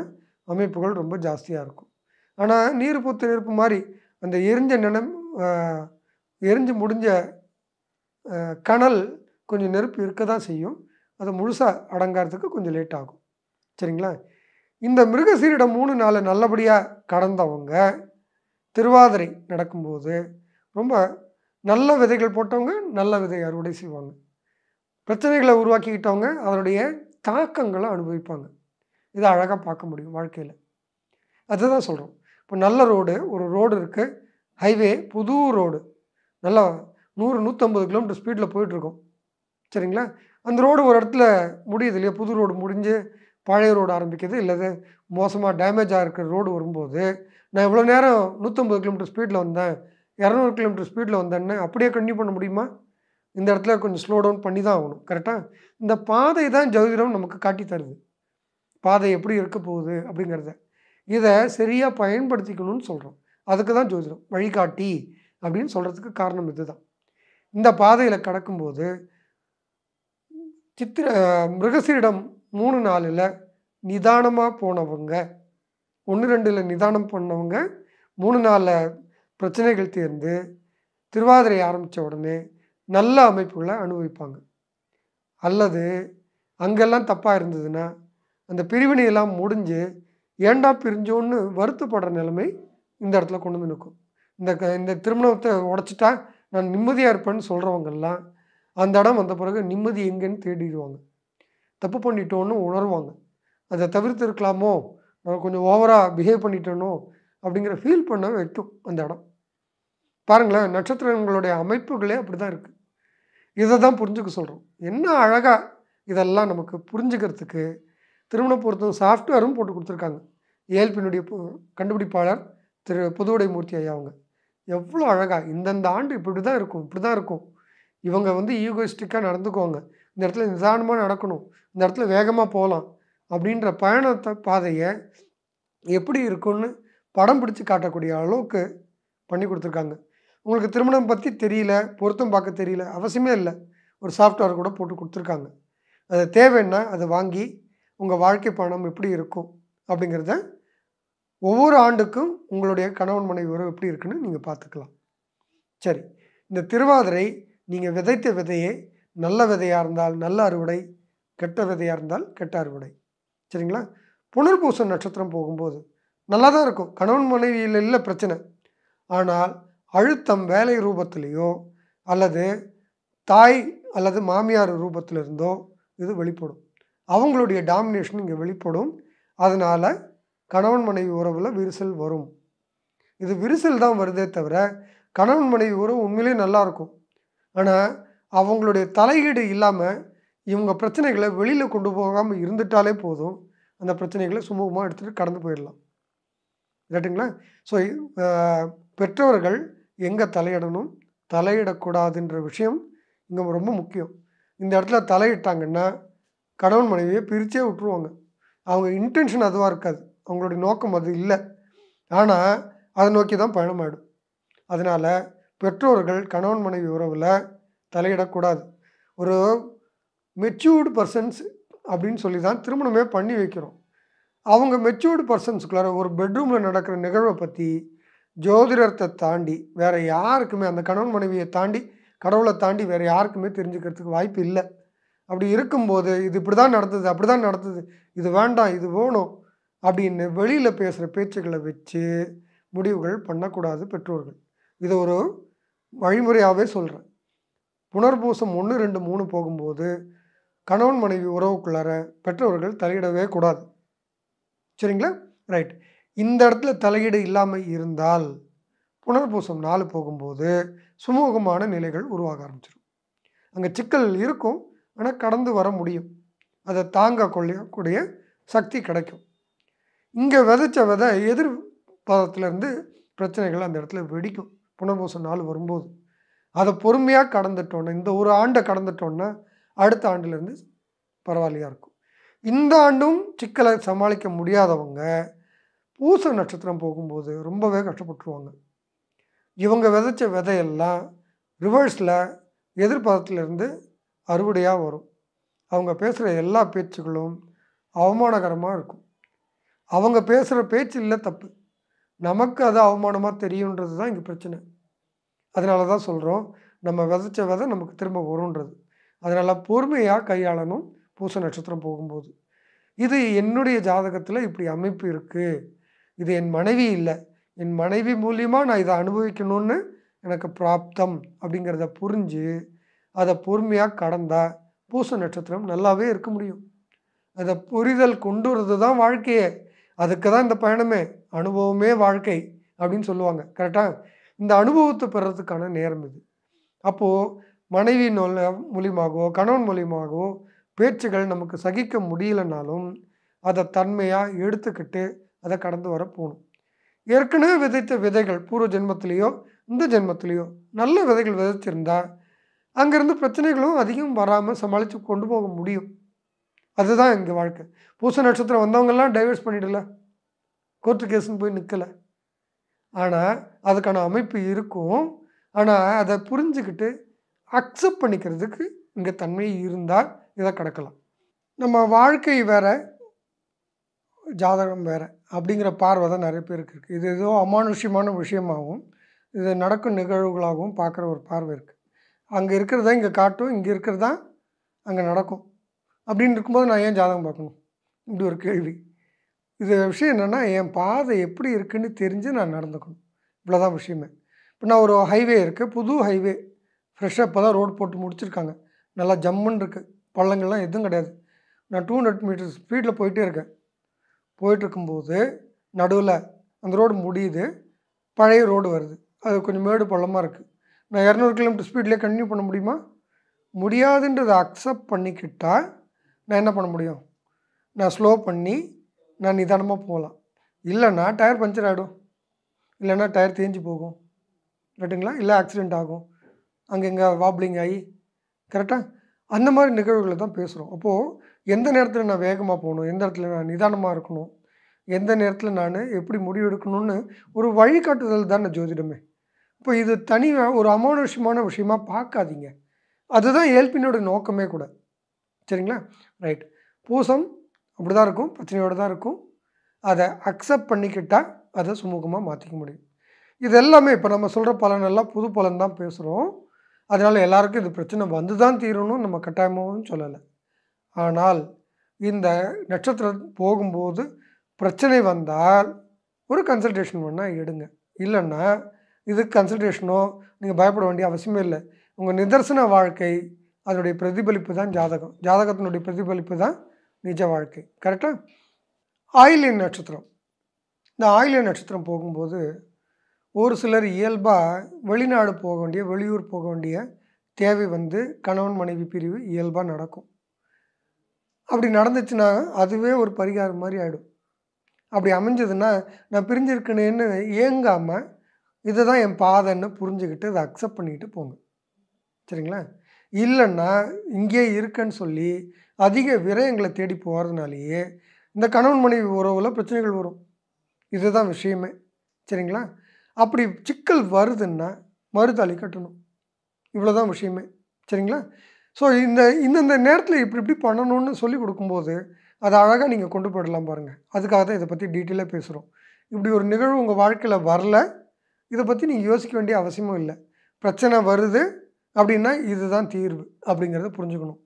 அமைப்புகள் ரொம்ப ஜாஸ்தியாக இருக்கும் ஆனால் நீர் பூத்து நெருப்பு மாதிரி அந்த எரிஞ்ச நினம் எரிஞ்சு முடிஞ்ச கணல் கொஞ்சம் நெருப்பு இருக்க தான் செய்யும் அதை முழுசாக அடங்கிறதுக்கு கொஞ்சம் லேட் ஆகும் சரிங்களா இந்த மிருகசீரிடம் மூணு நாள் நல்லபடியாக கடந்தவங்க திருவாதிரை நடக்கும்போது ரொம்ப நல்ல விதைகள் போட்டவங்க நல்ல விதை அறுவடை செய்வாங்க பிரச்சனைகளை உருவாக்கிக்கிட்டவங்க அதனுடைய தாக்கங்களை அனுபவிப்பாங்க இதை அழகாக பார்க்க முடியும் வாழ்க்கையில் அதுதான் சொல்கிறோம் இப்போ நல்ல ரோடு ஒரு ரோடு இருக்குது ஹைவே புது ரோடு நல்லா நூறு நூற்றம்பது கிலோமீட்டர் ஸ்பீடில் போயிட்டுருக்கோம் சரிங்களா அந்த ரோடு ஒரு இடத்துல முடியுது இல்லையா புது ரோடு முடிஞ்சு பழைய ரோடு ஆரம்பிக்கிறது இல்லை மோசமாக டேமேஜாக இருக்கிற ரோடு வரும்போது நான் இவ்வளோ நேரம் நூற்றம்பது கிலோமீட்டர் ஸ்பீடில் வந்தேன் இரநூறு கிலோமீட்டர் ஸ்பீடில் வந்தேன்னு அப்படியே கண்டினியூ பண்ண முடியுமா இந்த இடத்துல கொஞ்சம் ஸ்லோ டவுன் பண்ணி தான் ஆகணும் கரெக்டாக இந்த பாதை தான் ஜோதிடம் நமக்கு காட்டி தருது பாதை எப்படி இருக்க போகுது அப்படிங்கிறத இதை சரியாக பயன்படுத்திக்கணும்னு சொல்கிறோம் அதுக்கு தான் ஜோதிடம் வழிகாட்டி அப்படின்னு சொல்கிறதுக்கு காரணம் இதுதான் இந்த பாதையில் கடக்கும்போது சித்திர மிருகசீரிடம் மூணு நாளில் நிதானமாக போனவங்க ஒன்று ரெண்டில் நிதானம் பண்ணவங்க மூணு நாளில் பிரச்சனைகள் தீர்ந்து திருவாதிரை ஆரம்பித்த உடனே நல்ல அமைப்புகளை அனுபவிப்பாங்க அல்லது அங்கெல்லாம் தப்பாக இருந்ததுன்னா அந்த பிரிவினையெல்லாம் முடிஞ்சு ஏண்டா பிரிஞ்சோன்னு வருத்தப்படுற நிலைமை இந்த இடத்துல கொண்டு வந்து நிற்கும் இந்த இந்த திருமணத்தை உடச்சிட்டா நான் நிம்மதியாக இருப்பேன்னு சொல்கிறவங்கெல்லாம் அந்த இடம் வந்த பிறகு நிம்மதி எங்கேன்னு தேடிடுவாங்க தப்பு பண்ணிட்டோன்னு உணர்வாங்க அதை இருக்கலாமோ நான் கொஞ்சம் ஓவராக பிஹேவ் பண்ணிட்டோனோ அப்படிங்கிற ஃபீல் பண்ண வைக்கும் அந்த இடம் பாருங்களேன் நட்சத்திரங்களுடைய அமைப்புகளே அப்படி தான் இருக்குது இதை தான் புரிஞ்சுக்க சொல்கிறோம் என்ன அழகாக இதெல்லாம் நமக்கு புரிஞ்சுக்கிறதுக்கு திருமணம் பொருத்தம் சாஃப்ட்வேரும் போட்டு கொடுத்துருக்காங்க ஏல்பினுடைய கண்டுபிடிப்பாளர் திரு புதுவடை மூர்த்தி ஐயா அவங்க எவ்வளோ அழகாக இந்தந்த ஆண்டு இப்படி தான் இருக்கும் இப்படி தான் இருக்கும் இவங்க வந்து ஈகோயிஸ்டிக்காக நடந்துக்கோங்க இந்த இடத்துல நிதானமாக நடக்கணும் இந்த இடத்துல வேகமாக போகலாம் அப்படின்ற பயணத்தை பாதையை எப்படி இருக்குன்னு படம் பிடிச்சி காட்டக்கூடிய அளவுக்கு பண்ணி கொடுத்துருக்காங்க உங்களுக்கு திருமணம் பற்றி தெரியல பொருத்தம் பார்க்க தெரியல அவசியமே இல்லை ஒரு சாஃப்ட்வேர் கூட போட்டு கொடுத்துருக்காங்க அது தேவைன்னா அதை வாங்கி உங்கள் வாழ்க்கை பயணம் எப்படி இருக்கும் அப்படிங்கிறத ஒவ்வொரு ஆண்டுக்கும் உங்களுடைய கணவன் மனைவி உறவு எப்படி இருக்குன்னு நீங்கள் பார்த்துக்கலாம் சரி இந்த திருவாதிரை நீங்கள் விதைத்த விதையே நல்ல விதையாக இருந்தால் நல்ல அறுவடை கெட்ட விதையாக இருந்தால் கெட்ட அறுவடை சரிங்களா புனர்பூச நட்சத்திரம் போகும்போது நல்லா தான் இருக்கும் கணவன் மனைவியில் இல்லை பிரச்சனை ஆனால் அழுத்தம் வேலை ரூபத்திலேயோ அல்லது தாய் அல்லது மாமியார் ரூபத்திலிருந்தோ இது வெளிப்படும் அவங்களுடைய டாமினேஷன் இங்கே வெளிப்படும் அதனால் கணவன் மனைவி உறவில் விரிசல் வரும் இது விரிசல் தான் வருதே தவிர கணவன் மனைவி உறவு உண்மையிலே நல்லாயிருக்கும் ஆனால் அவங்களுடைய தலையீடு இல்லாமல் இவங்க பிரச்சனைகளை வெளியில் கொண்டு போகாமல் இருந்துட்டாலே போதும் அந்த பிரச்சனைகளை சுமூகமாக எடுத்துகிட்டு கடந்து போயிடலாம் கேட்டுங்களா ஸோ பெற்றவர்கள் எங்கே தலையிடணும் தலையிடக்கூடாதுன்ற விஷயம் இங்கே ரொம்ப முக்கியம் இந்த இடத்துல தலையிட்டாங்கன்னா கணவன் மனைவியை பிரித்தே விட்டுருவாங்க அவங்க இன்டென்ஷன் அதுவாக இருக்காது அவங்களுடைய நோக்கம் அது இல்லை ஆனால் அதை நோக்கி தான் பயணமாயிடும் அதனால் பெற்றோர்கள் கணவன் மனைவி உறவில் தலையிடக்கூடாது ஒரு மெச்சூர்டு பர்சன்ஸ் அப்படின்னு சொல்லி தான் திருமணமே பண்ணி வைக்கிறோம் அவங்க மெச்சூர்டு பர்சன்ஸுக்குள்ளார ஒரு பெட்ரூமில் நடக்கிற நிகழ்வை பற்றி ஜோதிடத்தை தாண்டி வேறு யாருக்குமே அந்த கணவன் மனைவியை தாண்டி கடவுளை தாண்டி வேறு யாருக்குமே தெரிஞ்சுக்கிறதுக்கு வாய்ப்பு இல்லை அப்படி இருக்கும்போது இது இப்படி தான் நடந்தது அப்படி தான் நடந்தது இது வேண்டாம் இது வேணும் அப்படின்னு வெளியில் பேசுகிற பேச்சுக்களை வச்சு முடிவுகள் பண்ணக்கூடாது பெற்றோர்கள் இது ஒரு வழிமுறையாகவே சொல்கிறேன் புனர்பூசம் ஒன்று ரெண்டு மூணு போகும்போது கணவன் மனைவி உறவுக்குள்ளார பெற்றோர்கள் தலையிடவே கூடாது சரிங்களா ரைட் இந்த இடத்துல தலையீடு இல்லாமல் இருந்தால் புனர்பூசம் நாலு போகும்போது சுமூகமான நிலைகள் உருவாக ஆரம்பிச்சிடும் அங்கே சிக்கல் இருக்கும் ஆனால் கடந்து வர முடியும் அதை தாங்க கொள்ளக்கூடிய சக்தி கிடைக்கும் இங்கே விதைச்ச விதை எதிர்பாதத்துலேருந்து பிரச்சனைகள் அந்த இடத்துல வெடிக்கும் புனர்பூசம் நாள் வரும்போது அதை பொறுமையாக கடந்துட்டோன்னா இந்த ஒரு ஆண்டை கடந்துட்டோன்னா அடுத்த ஆண்டுலேருந்து பரவாயில்லையாக இருக்கும் இந்த ஆண்டும் சிக்கலை சமாளிக்க முடியாதவங்க பூச நட்சத்திரம் போகும்போது ரொம்பவே கஷ்டப்பட்டுருவாங்க இவங்க விதைச்ச விதையெல்லாம் ரிவர்ஸில் எதிர்பாதத்துலேருந்து அறுவடையாக வரும் அவங்க பேசுகிற எல்லா பேச்சுகளும் அவமானகரமாக இருக்கும் அவங்க பேசுகிற பேச்சு இல்லை தப்பு நமக்கு அது அவமானமாக தெரியுன்றது தான் இங்கே பிரச்சனை அதனால தான் சொல்கிறோம் நம்ம விதைச்ச விதை நமக்கு திரும்ப வரும்ன்றது அதனால் பொறுமையாக கையாளணும் பூச நட்சத்திரம் போகும்போது இது என்னுடைய ஜாதகத்தில் இப்படி அமைப்பு இருக்குது இது என் மனைவி இல்லை என் மனைவி மூலியமாக நான் இதை அனுபவிக்கணும்னு எனக்கு பிராப்தம் அப்படிங்கிறத புரிஞ்சு அதை பொறுமையாக கடந்தால் பூச நட்சத்திரம் நல்லாவே இருக்க முடியும் அதை புரிதல் கொண்டு வரது தான் வாழ்க்கையை அதுக்கு தான் இந்த பயணமே அனுபவமே வாழ்க்கை அப்படின்னு சொல்லுவாங்க கரெக்டாக இந்த அனுபவத்தை பெறதுக்கான நேரம் இது அப்போது மனைவி மனைவியின் மூலியமாகவோ கணவன் மூலியமாகவோ பேச்சுகள் நமக்கு சகிக்க முடியலனாலும் அதை தன்மையாக எடுத்துக்கிட்டு அதை கடந்து வர போகணும் ஏற்கனவே விதைத்த விதைகள் பூர்வ ஜென்மத்திலேயோ இந்த ஜென்மத்திலேயோ நல்ல விதைகள் விதைச்சிருந்தால் அங்கேருந்து பிரச்சனைகளும் அதிகம் வராமல் சமாளித்து கொண்டு போக முடியும் அதுதான் இங்கே வாழ்க்கை பூச நட்சத்திரம் வந்தவங்கெல்லாம் டைவர்ஸ் பண்ணிடல கோர்ட்டு கேஸுன்னு போய் நிற்கலை ஆனால் அதுக்கான அமைப்பு இருக்கும் ஆனால் அதை புரிஞ்சுக்கிட்டு அக்செப்ட் பண்ணிக்கிறதுக்கு இங்கே தன்மை இருந்தால் இதை கடக்கலாம் நம்ம வாழ்க்கை வேறு ஜாதகம் வேறு அப்படிங்கிற பார்வை தான் நிறைய பேருக்கு இருக்குது இது ஏதோ அமானுஷ்யமான விஷயமாகவும் இது நடக்கும் நிகழ்வுகளாகவும் பார்க்குற ஒரு பார்வை இருக்குது அங்கே இருக்கிறதா இங்கே காட்டும் இங்கே இருக்கிறதா அங்கே நடக்கும் அப்படின்னு இருக்கும்போது நான் ஏன் ஜாதகம் பார்க்கணும் இப்படி ஒரு கேள்வி இது விஷயம் என்னென்னா என் பாதை எப்படி இருக்குதுன்னு தெரிஞ்சு நான் நடந்துக்கணும் இவ்வளோதான் விஷயமே இப்போ நான் ஒரு ஹைவே இருக்குது புது ஹைவே ஃப்ரெஷ்ஷாக இப்போ தான் ரோடு போட்டு முடிச்சிருக்காங்க நல்லா ஜம்முன்னு இருக்குது பள்ளங்கள்லாம் எதுவும் கிடையாது நான் டூ ஹண்ட்ரட் மீட்டர் ஸ்பீடில் போயிட்டே இருக்கேன் போயிட்டுருக்கும்போது நடுவில் அந்த ரோடு முடியுது பழைய ரோடு வருது அது கொஞ்சம் மேடு பள்ளமாக இருக்குது நான் இரநூறு கிலோமீட்டர் ஸ்பீட்லேயே கண்டினியூ பண்ண முடியுமா முடியாதுன்றதை அக்செப்ட் பண்ணிக்கிட்டால் நான் என்ன பண்ண முடியும் நான் ஸ்லோ பண்ணி நான் நிதானமாக போகலாம் இல்லைன்னா டயர் பஞ்சர் ஆகிடும் இல்லைன்னா டயர் தேஞ்சு போகும் ரைட்டுங்களா இல்லை ஆக்சிடெண்ட் ஆகும் அங்கே இங்கே வாப்ளிங் ஆகி கரெக்டாக அந்த மாதிரி நிகழ்வுகளை தான் பேசுகிறோம் அப்போது எந்த நேரத்தில் நான் வேகமாக போகணும் எந்த இடத்துல நான் நிதானமாக இருக்கணும் எந்த நேரத்தில் நான் எப்படி முடிவெடுக்கணும்னு ஒரு வழிகாட்டுதல் தான் ஜோதிடமே இப்போ இது தனி ஒரு அமானுஷ்யமான விஷயமா பார்க்காதீங்க அதுதான் ஏழ்பினோட நோக்கமே கூட சரிங்களா ரைட் பூசம் அப்படி தான் இருக்கும் பிரச்சனையோடு தான் இருக்கும் அதை அக்செப்ட் பண்ணிக்கிட்டால் அதை சுமூகமாக மாற்றிக்க முடியும் இது எல்லாமே இப்போ நம்ம சொல்கிற பலன் எல்லாம் புது பலன் தான் பேசுகிறோம் அதனால் எல்லாருக்கும் இது பிரச்சனை வந்து தான் தீரணும் நம்ம கட்டாயமாகவும் சொல்லலை ஆனால் இந்த நட்சத்திரம் போகும்போது பிரச்சனை வந்தால் ஒரு கன்சல்டேஷன் பண்ணால் எடுங்க இல்லைன்னா இதுக்கு கன்சல்டேஷனோ நீங்கள் பயப்பட வேண்டிய அவசியமே இல்லை உங்கள் நிதர்சன வாழ்க்கை அதனுடைய பிரதிபலிப்பு தான் ஜாதகம் ஜாதகத்தினுடைய பிரதிபலிப்பு தான் நிஜ வாழ்க்கை கரெக்டாக ஆயிலின் நட்சத்திரம் இந்த ஆயிலின் நட்சத்திரம் போகும்போது ஒரு சிலர் இயல்பாக வெளிநாடு போக வேண்டிய வெளியூர் போக வேண்டிய தேவை வந்து கணவன் மனைவி பிரிவு இயல்பாக நடக்கும் அப்படி நடந்துச்சுன்னா அதுவே ஒரு பரிகாரம் மாதிரி ஆகிடும் அப்படி அமைஞ்சதுன்னா நான் பிரிஞ்சிருக்கணேன்னு ஏங்காமல் இதை தான் என் பாதைன்னு புரிஞ்சுக்கிட்டு அதை அக்செப்ட் பண்ணிக்கிட்டு போங்க சரிங்களா இல்லைன்னா இங்கே இருக்குன்னு சொல்லி அதிக விரயங்களை தேடி போகிறதுனாலேயே இந்த கணவன் மனைவி உறவில் பிரச்சனைகள் வரும் இதுதான் விஷயமே சரிங்களா அப்படி சிக்கல் வருதுன்னா மறுதாளி கட்டணும் இவ்வளோதான் விஷயமே சரிங்களா ஸோ இந்த இந்தந்த நேரத்தில் இப்படி இப்படி பண்ணணும்னு சொல்லி கொடுக்கும்போது அதை அழகாக நீங்கள் கொண்டு போயிடலாம் பாருங்கள் அதுக்காக தான் இதை பற்றி டீட்டெயிலாக பேசுகிறோம் இப்படி ஒரு நிகழ்வு உங்கள் வாழ்க்கையில் வரல இதை பற்றி நீங்கள் யோசிக்க வேண்டிய அவசியமும் இல்லை பிரச்சனை வருது அப்படின்னா இதுதான் தீர்வு அப்படிங்கிறத புரிஞ்சுக்கணும்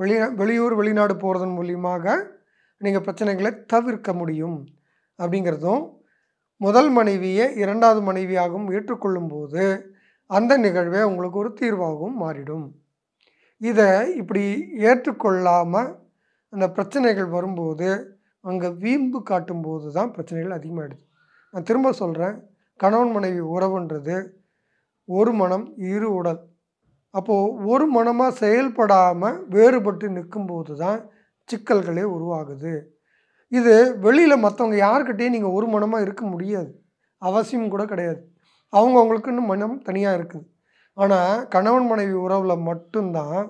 வெளி வெளியூர் வெளிநாடு போகிறதன் மூலியமாக நீங்கள் பிரச்சனைகளை தவிர்க்க முடியும் அப்படிங்கிறதும் முதல் மனைவியை இரண்டாவது மனைவியாகவும் ஏற்றுக்கொள்ளும் போது அந்த நிகழ்வே உங்களுக்கு ஒரு தீர்வாகவும் மாறிடும் இதை இப்படி ஏற்றுக்கொள்ளாமல் அந்த பிரச்சனைகள் வரும்போது அங்கே வீம்பு காட்டும் போது தான் பிரச்சனைகள் அதிகமாகிடுது நான் திரும்ப சொல்கிறேன் கணவன் மனைவி உறவுன்றது ஒரு மனம் இரு உடல் அப்போது ஒரு மனமாக செயல்படாமல் வேறுபட்டு நிற்கும்போது தான் சிக்கல்களே உருவாகுது இது வெளியில் மற்றவங்க யார்கிட்டையும் நீங்கள் ஒரு மனமாக இருக்க முடியாது அவசியம் கூட கிடையாது அவங்க அவங்களுக்குன்னு மனம் தனியாக இருக்குது ஆனால் கணவன் மனைவி உறவில் மட்டும்தான்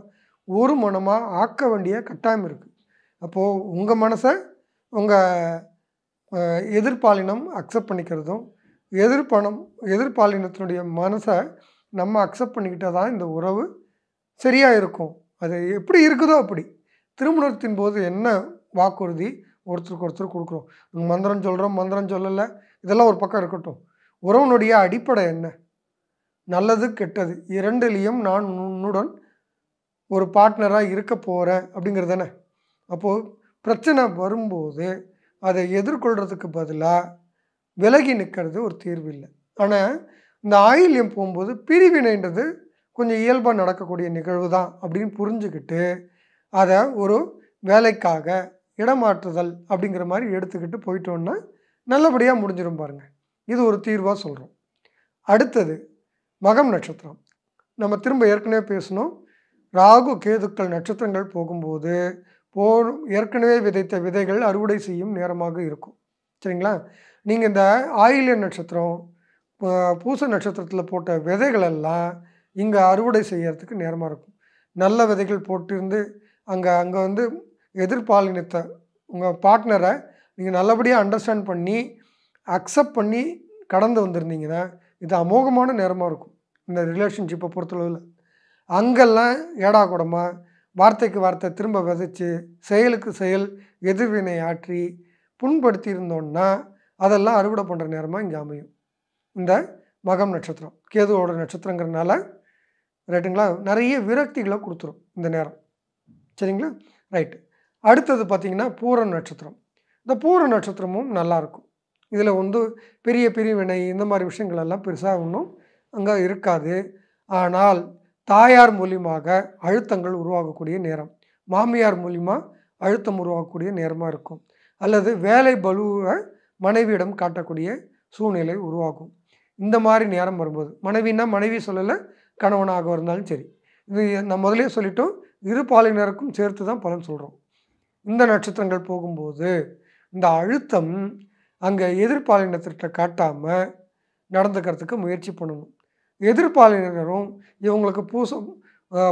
ஒரு மனமாக ஆக்க வேண்டிய கட்டாயம் இருக்குது அப்போது உங்கள் மனசை உங்கள் எதிர்பாலினம் அக்செப்ட் பண்ணிக்கிறதும் எதிர்பணம் எதிர்பாலினத்தினுடைய மனசை நம்ம அக்செப்ட் பண்ணிக்கிட்டால் தான் இந்த உறவு சரியாக இருக்கும் அது எப்படி இருக்குதோ அப்படி திருமணத்தின் போது என்ன வாக்குறுதி ஒருத்தருக்கு ஒருத்தர் கொடுக்குறோம் மந்திரம் சொல்கிறோம் மந்திரம் சொல்லலை இதெல்லாம் ஒரு பக்கம் இருக்கட்டும் உறவுனுடைய அடிப்படை என்ன நல்லது கெட்டது இரண்டுலேயும் நான் உன்னுடன் ஒரு பார்ட்னராக இருக்க போகிறேன் அப்படிங்கிறது தானே அப்போது பிரச்சனை வரும்போது அதை எதிர்கொள்கிறதுக்கு பதிலாக விலகி நிற்கிறது ஒரு தீர்வு இல்லை ஆனால் இந்த ஆயில்யம் போகும்போது பிரிவினைன்றது கொஞ்சம் இயல்பாக நடக்கக்கூடிய நிகழ்வு தான் அப்படின்னு புரிஞ்சுக்கிட்டு அதை ஒரு வேலைக்காக இடமாற்றுதல் அப்படிங்கிற மாதிரி எடுத்துக்கிட்டு போயிட்டோன்னா நல்லபடியாக முடிஞ்சிடும் பாருங்கள் இது ஒரு தீர்வாக சொல்கிறோம் அடுத்தது மகம் நட்சத்திரம் நம்ம திரும்ப ஏற்கனவே பேசணும் ராகு கேதுக்கள் நட்சத்திரங்கள் போகும்போது போ ஏற்கனவே விதைத்த விதைகள் அறுவடை செய்யும் நேரமாக இருக்கும் சரிங்களா நீங்கள் இந்த ஆயிலிய நட்சத்திரம் பூச நட்சத்திரத்தில் போட்ட விதைகள் எல்லாம் இங்கே அறுவடை செய்கிறதுக்கு நேரமாக இருக்கும் நல்ல விதைகள் போட்டிருந்து அங்கே அங்கே வந்து எதிர்பாலினத்தை உங்கள் பார்ட்னரை நீங்கள் நல்லபடியாக அண்டர்ஸ்டாண்ட் பண்ணி அக்செப்ட் பண்ணி கடந்து வந்திருந்தீங்கன்னா இது அமோகமான நேரமாக இருக்கும் இந்த ரிலேஷன்ஷிப்பை பொறுத்தளவில் அங்கெல்லாம் ஏடா கூடமாக வார்த்தைக்கு வார்த்தை திரும்ப விதைச்சி செயலுக்கு செயல் எதிர்வினை ஆற்றி புண்படுத்தி இருந்தோன்னா அதெல்லாம் அறுவடை பண்ணுற நேரமாக இங்கே அமையும் இந்த மகம் நட்சத்திரம் கேதுவோட நட்சத்திரங்கிறதுனால ரைட்டுங்களா நிறைய விரக்திகளை கொடுத்துரும் இந்த நேரம் சரிங்களா ரைட்டு அடுத்தது பார்த்திங்கன்னா பூர நட்சத்திரம் இந்த பூர நட்சத்திரமும் நல்லாயிருக்கும் இதில் வந்து பெரிய பெரிய வினை இந்த மாதிரி விஷயங்கள் எல்லாம் பெருசாக ஒன்றும் அங்கே இருக்காது ஆனால் தாயார் மூலியமாக அழுத்தங்கள் உருவாகக்கூடிய நேரம் மாமியார் மூலிமா அழுத்தம் உருவாகக்கூடிய நேரமாக இருக்கும் அல்லது வேலை பலுவை மனைவியிடம் காட்டக்கூடிய சூழ்நிலை உருவாகும் இந்த மாதிரி நேரம் வரும்போது மனைவின்னா மனைவி சொல்லலை கணவனாக இருந்தாலும் சரி இது நம்ம முதலே சொல்லிட்டோம் இரு பாலினருக்கும் சேர்த்து தான் பலன் சொல்கிறோம் இந்த நட்சத்திரங்கள் போகும்போது இந்த அழுத்தம் அங்கே எதிர்பாலினத்திட்ட காட்டாமல் நடந்துக்கிறதுக்கு முயற்சி பண்ணணும் எதிர்பாலினரும் இவங்களுக்கு பூசம்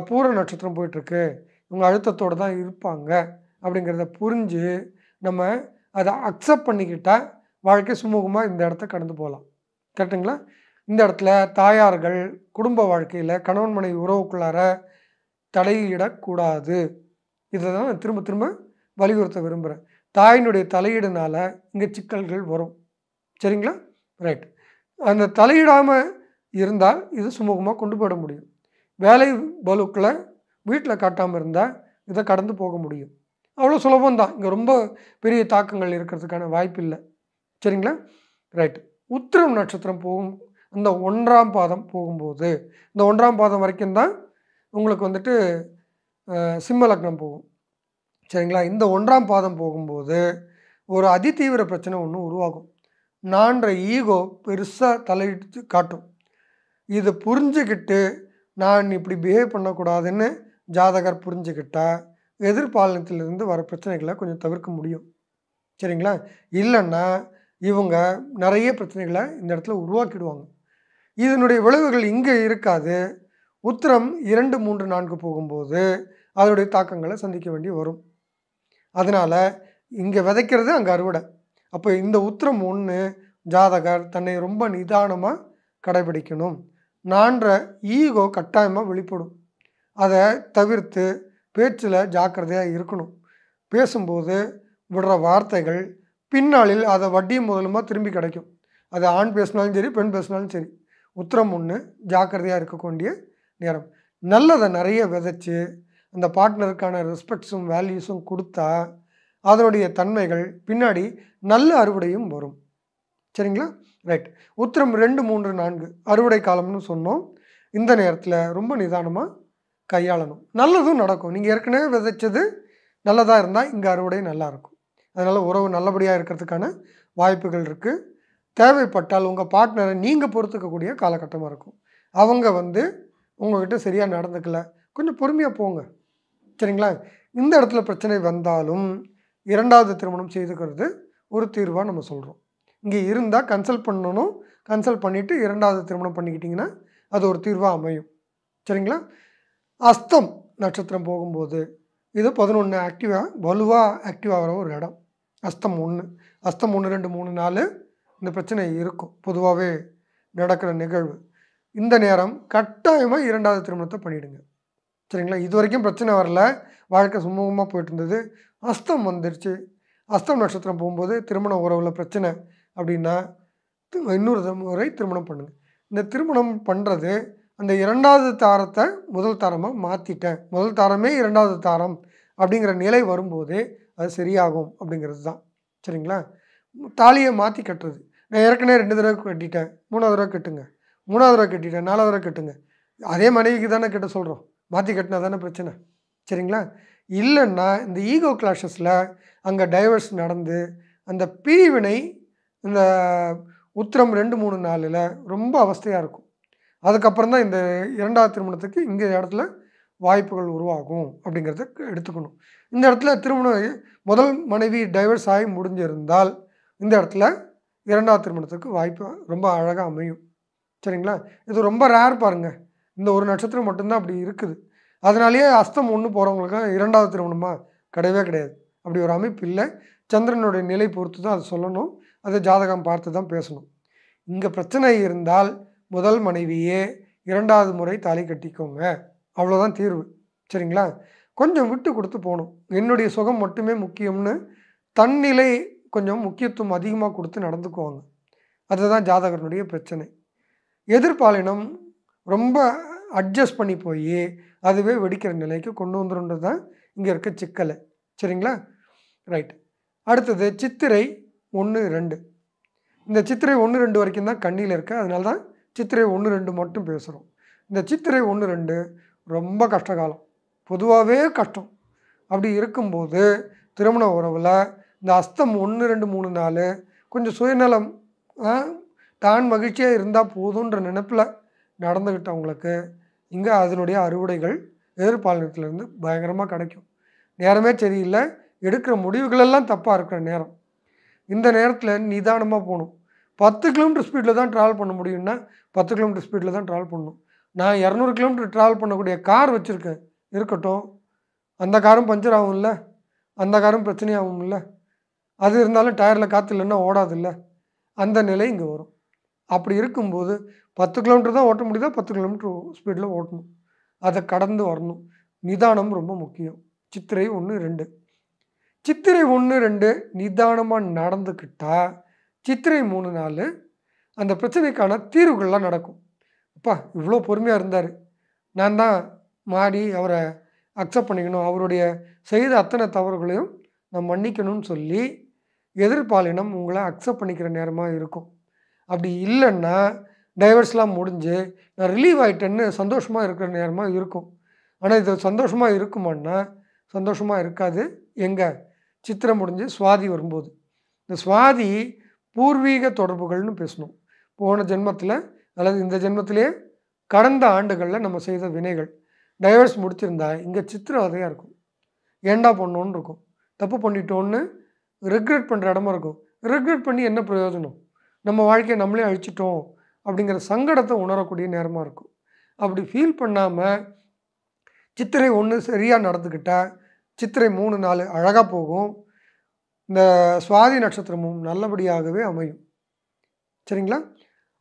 பூர நட்சத்திரம் போயிட்டுருக்கு இவங்க அழுத்தத்தோடு தான் இருப்பாங்க அப்படிங்கிறத புரிஞ்சு நம்ம அதை அக்செப்ட் பண்ணிக்கிட்டால் வாழ்க்கை சுமூகமாக இந்த இடத்த கடந்து போகலாம் கரெக்டுங்களா இந்த இடத்துல தாயார்கள் குடும்ப வாழ்க்கையில் கணவன் மனைவி உறவுக்குள்ளார தலையிடக்கூடாது இதை தான் நான் திரும்ப திரும்ப வலியுறுத்த விரும்புகிறேன் தாயினுடைய தலையீடுனால இங்கே சிக்கல்கள் வரும் சரிங்களா ரைட் அந்த தலையிடாமல் இருந்தால் இது சுமூகமாக கொண்டு போயிட முடியும் வேலை பலுக்களை வீட்டில் காட்டாமல் இருந்தால் இதை கடந்து போக முடியும் அவ்வளோ சுலபம் தான் இங்கே ரொம்ப பெரிய தாக்கங்கள் இருக்கிறதுக்கான வாய்ப்பு இல்லை சரிங்களா ரைட்டு உத்திரம் நட்சத்திரம் போகும் இந்த ஒன்றாம் பாதம் போகும்போது இந்த ஒன்றாம் பாதம் வரைக்கும் தான் உங்களுக்கு வந்துட்டு சிம்ம லக்னம் போகும் சரிங்களா இந்த ஒன்றாம் பாதம் போகும்போது ஒரு அதிதீவிர பிரச்சனை ஒன்று உருவாகும் நான்ற ஈகோ பெருசாக தலையிட்டு காட்டும் இதை புரிஞ்சுக்கிட்டு நான் இப்படி பிஹேவ் பண்ணக்கூடாதுன்னு ஜாதகர் புரிஞ்சுக்கிட்டால் எதிர்பாலனத்திலிருந்து வர பிரச்சனைகளை கொஞ்சம் தவிர்க்க முடியும் சரிங்களா இல்லைன்னா இவங்க நிறைய பிரச்சனைகளை இந்த இடத்துல உருவாக்கிடுவாங்க இதனுடைய விளைவுகள் இங்கே இருக்காது உத்தரம் இரண்டு மூன்று நான்கு போகும்போது அதனுடைய தாக்கங்களை சந்திக்க வேண்டி வரும் அதனால் இங்கே விதைக்கிறது அங்கே அறுவடை அப்போ இந்த உத்தரம் ஒன்று ஜாதகர் தன்னை ரொம்ப நிதானமாக கடைபிடிக்கணும் நான்ற ஈகோ கட்டாயமாக வெளிப்படும் அதை தவிர்த்து பேச்சில் ஜாக்கிரதையாக இருக்கணும் பேசும்போது விடுற வார்த்தைகள் பின்னாளில் அதை வட்டி முதலுமா திரும்பி கிடைக்கும் அது ஆண் பேசினாலும் சரி பெண் பேசினாலும் சரி உத்தரம் ஒன்று ஜாக்கிரதையாக இருக்கக்கூடிய நேரம் நல்லதை நிறைய விதைச்சி அந்த பார்ட்னருக்கான ரெஸ்பெக்ட்ஸும் வேல்யூஸும் கொடுத்தா அதனுடைய தன்மைகள் பின்னாடி நல்ல அறுவடையும் வரும் சரிங்களா ரைட் உத்தரம் ரெண்டு மூன்று நான்கு அறுவடை காலம்னு சொன்னோம் இந்த நேரத்தில் ரொம்ப நிதானமாக கையாளணும் நல்லதும் நடக்கும் நீங்கள் ஏற்கனவே விதைச்சது நல்லதாக இருந்தால் இங்கே அறுவடை நல்லாயிருக்கும் அதனால் உறவு நல்லபடியாக இருக்கிறதுக்கான வாய்ப்புகள் இருக்குது தேவைப்பட்டால் உங்கள் பார்ட்னரை நீங்கள் பொறுத்துக்கக்கூடிய காலகட்டமாக இருக்கும் அவங்க வந்து உங்கள்கிட்ட சரியாக நடந்துக்கல கொஞ்சம் பொறுமையாக போங்க சரிங்களா இந்த இடத்துல பிரச்சனை வந்தாலும் இரண்டாவது திருமணம் செய்துக்கிறது ஒரு தீர்வாக நம்ம சொல்கிறோம் இங்கே இருந்தால் கன்சல்ட் பண்ணணும் கன்சல்ட் பண்ணிவிட்டு இரண்டாவது திருமணம் பண்ணிக்கிட்டிங்கன்னா அது ஒரு தீர்வாக அமையும் சரிங்களா அஸ்தம் நட்சத்திரம் போகும்போது இது பதினொன்று ஆக்டிவாக வலுவாக ஆக்டிவ் ஆகிற ஒரு இடம் அஸ்தம் ஒன்று அஸ்தம் ஒன்று ரெண்டு மூணு நாலு இந்த பிரச்சனை இருக்கும் பொதுவாகவே நடக்கிற நிகழ்வு இந்த நேரம் கட்டாயமாக இரண்டாவது திருமணத்தை பண்ணிவிடுங்க சரிங்களா இது வரைக்கும் பிரச்சனை வரல வாழ்க்கை சுமூகமாக போயிட்டு இருந்தது அஸ்தம் வந்துருச்சு அஸ்தம் நட்சத்திரம் போகும்போது திருமண உறவில் பிரச்சனை அப்படின்னா இன்னொரு முறை திருமணம் பண்ணுங்கள் இந்த திருமணம் பண்ணுறது அந்த இரண்டாவது தாரத்தை முதல் தாரமாக மாற்றிட்டேன் முதல் தாரமே இரண்டாவது தாரம் அப்படிங்கிற நிலை வரும்போது அது சரியாகும் அப்படிங்கிறது தான் சரிங்களா தாலியை மாற்றி கட்டுறது நான் ஏற்கனவே ரெண்டு தடவை கட்டிட்டேன் மூணாவது தடவை கட்டுங்க மூணாவது தடவை கட்டிட்டேன் நாலாவது தடவை கட்டுங்க அதே மனைவிக்கு தானே கட்ட சொல்கிறோம் மாற்றி கட்டினா தானே பிரச்சனை சரிங்களா இல்லைன்னா இந்த ஈகோ கிளாஷஸில் அங்கே டைவர்ஸ் நடந்து அந்த பிரிவினை இந்த உத்திரம் ரெண்டு மூணு நாளில் ரொம்ப அவஸ்தையாக இருக்கும் அதுக்கப்புறம் தான் இந்த இரண்டாவது திருமணத்துக்கு இங்கே இடத்துல வாய்ப்புகள் உருவாகும் அப்படிங்கிறத எடுத்துக்கணும் இந்த இடத்துல திருமணம் முதல் மனைவி டைவர்ஸ் ஆகி முடிஞ்சிருந்தால் இந்த இடத்துல இரண்டாவது திருமணத்துக்கு வாய்ப்பு ரொம்ப அழகாக அமையும் சரிங்களா இது ரொம்ப ரேர் பாருங்கள் இந்த ஒரு நட்சத்திரம் மட்டும்தான் அப்படி இருக்குது அதனாலேயே அஸ்தம் ஒன்று போகிறவங்களுக்கு இரண்டாவது திருமணமாக கிடையவே கிடையாது அப்படி ஒரு அமைப்பு இல்லை சந்திரனுடைய நிலை பொறுத்து தான் அதை சொல்லணும் அதை ஜாதகம் பார்த்து தான் பேசணும் இங்கே பிரச்சனை இருந்தால் முதல் மனைவியே இரண்டாவது முறை தாலி கட்டிக்கோங்க அவ்வளோதான் தீர்வு சரிங்களா கொஞ்சம் விட்டு கொடுத்து போகணும் என்னுடைய சுகம் மட்டுமே முக்கியம்னு தன்னிலை கொஞ்சம் முக்கியத்துவம் அதிகமாக கொடுத்து நடந்துக்குவாங்க அதுதான் ஜாதகனுடைய பிரச்சனை எதிர்பாலினம் ரொம்ப அட்ஜஸ்ட் பண்ணி போய் அதுவே வெடிக்கிற நிலைக்கு கொண்டு வந்துருன்றது தான் இங்கே இருக்க சிக்கலை சரிங்களா ரைட் அடுத்தது சித்திரை ஒன்று ரெண்டு இந்த சித்திரை ஒன்று ரெண்டு வரைக்கும் தான் கண்ணியில் இருக்க அதனால தான் சித்திரை ஒன்று ரெண்டு மட்டும் பேசுகிறோம் இந்த சித்திரை ஒன்று ரெண்டு ரொம்ப கஷ்டகாலம் பொதுவாகவே கஷ்டம் அப்படி இருக்கும்போது திருமண உறவில் இந்த அஸ்தம் ஒன்று ரெண்டு மூணு நாள் கொஞ்சம் சுயநலம் தான் மகிழ்ச்சியாக இருந்தால் போதுன்ற நினப்பில் நடந்துக்கிட்டவங்களுக்கு இங்கே அதனுடைய அறுவடைகள் எதிர்பாலினத்துலேருந்து பயங்கரமாக கிடைக்கும் நேரமே சரியில்லை எடுக்கிற முடிவுகளெல்லாம் தப்பாக இருக்கிற நேரம் இந்த நேரத்தில் நிதானமாக போகணும் பத்து கிலோமீட்டர் ஸ்பீடில் தான் ட்ராவல் பண்ண முடியும்னா பத்து கிலோமீட்டர் ஸ்பீடில் தான் ட்ராவல் பண்ணணும் நான் இரநூறு கிலோமீட்டர் ட்ராவல் பண்ணக்கூடிய கார் வச்சுருக்கேன் இருக்கட்டும் அந்த காரும் பஞ்சர் ஆகும்ல அந்த காரும் பிரச்சனையாகும்ல அது இருந்தாலும் டயரில் காற்று இல்லைன்னா ஓடாதுல்ல அந்த நிலை இங்கே வரும் அப்படி இருக்கும்போது பத்து கிலோமீட்டர் தான் ஓட்ட முடியுதா பத்து கிலோமீட்டர் ஸ்பீடில் ஓட்டணும் அதை கடந்து வரணும் நிதானம் ரொம்ப முக்கியம் சித்திரை ஒன்று ரெண்டு சித்திரை ஒன்று ரெண்டு நிதானமாக நடந்துக்கிட்டா சித்திரை மூணு நாள் அந்த பிரச்சனைக்கான தீர்வுகள்லாம் நடக்கும் அப்பா இவ்வளோ பொறுமையாக இருந்தார் நான் தான் மாறி அவரை அக்செப்ட் பண்ணிக்கணும் அவருடைய செய்த அத்தனை தவறுகளையும் நான் மன்னிக்கணும்னு சொல்லி எதிர்பாலினம் உங்களை அக்செப்ட் பண்ணிக்கிற நேரமாக இருக்கும் அப்படி இல்லைன்னா டைவர்ஸ்லாம் முடிஞ்சு நான் ரிலீவ் ஆகிட்டேன்னு சந்தோஷமாக இருக்கிற நேரமாக இருக்கும் ஆனால் இது சந்தோஷமாக இருக்குமான்னா சந்தோஷமாக இருக்காது எங்கே சித்திரம் முடிஞ்சு சுவாதி வரும்போது இந்த சுவாதி பூர்வீக தொடர்புகள்னு பேசணும் போன ஜென்மத்தில் அல்லது இந்த ஜென்மத்திலே கடந்த ஆண்டுகளில் நம்ம செய்த வினைகள் டைவர்ஸ் முடிச்சிருந்தா இங்கே சித்திரவதையாக இருக்கும் ஏண்டா பண்ணோன்னு இருக்கும் தப்பு பண்ணிட்டோன்னு ரெக்ரெட் பண்ணுற இடமா இருக்கும் ரெக்ரெட் பண்ணி என்ன பிரயோஜனம் நம்ம வாழ்க்கையை நம்மளே அழிச்சிட்டோம் அப்படிங்கிற சங்கடத்தை உணரக்கூடிய நேரமாக இருக்கும் அப்படி ஃபீல் பண்ணாமல் சித்திரை ஒன்று சரியாக நடந்துக்கிட்டால் சித்திரை மூணு நாலு அழகாக போகும் இந்த சுவாதி நட்சத்திரமும் நல்லபடியாகவே அமையும் சரிங்களா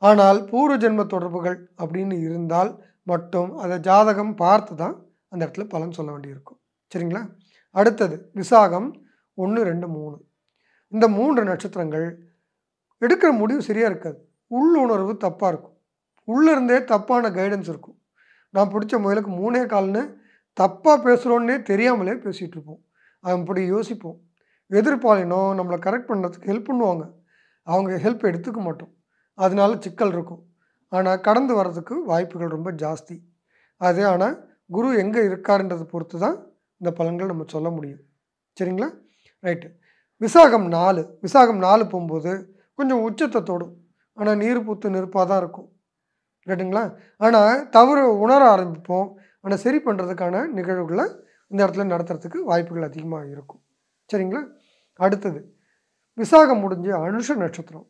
ஆனால் பூர்வ ஜென்ம தொடர்புகள் அப்படின்னு இருந்தால் மட்டும் அதை ஜாதகம் பார்த்து தான் அந்த இடத்துல பலன் சொல்ல வேண்டியிருக்கும் சரிங்களா அடுத்தது விசாகம் ஒன்று ரெண்டு மூணு இந்த மூன்று நட்சத்திரங்கள் எடுக்கிற முடிவு சரியாக இருக்காது உள்ளுணர்வு தப்பாக இருக்கும் உள்ளிருந்தே தப்பான கைடன்ஸ் இருக்கும் நான் பிடிச்ச முயலுக்கு மூணே கால்னு தப்பாக பேசுகிறோன்னே தெரியாமலே பேசிகிட்டு இருப்போம் அப்படி யோசிப்போம் எதிர்ப்பாளினோ நம்மளை கரெக்ட் பண்ணுறதுக்கு ஹெல்ப் பண்ணுவாங்க அவங்க ஹெல்ப் எடுத்துக்க மாட்டோம் அதனால சிக்கல் இருக்கும் ஆனால் கடந்து வர்றதுக்கு வாய்ப்புகள் ரொம்ப ஜாஸ்தி அது ஆனால் குரு எங்கே இருக்காருன்றதை பொறுத்து தான் இந்த பலன்கள் நம்ம சொல்ல முடியும் சரிங்களா ரைட்டு விசாகம் நாலு விசாகம் நாலு போகும்போது கொஞ்சம் உச்சத்தை தொடும் ஆனால் நீர் பூத்து நெருப்பாக தான் இருக்கும் ரைட்டுங்களா ஆனால் தவறு உணர ஆரம்பிப்போம் ஆனால் சரி பண்ணுறதுக்கான நிகழ்வுகளை இந்த இடத்துல நடத்துறதுக்கு வாய்ப்புகள் அதிகமாக இருக்கும் சரிங்களா அடுத்தது விசாகம் முடிஞ்சு அனுஷ நட்சத்திரம்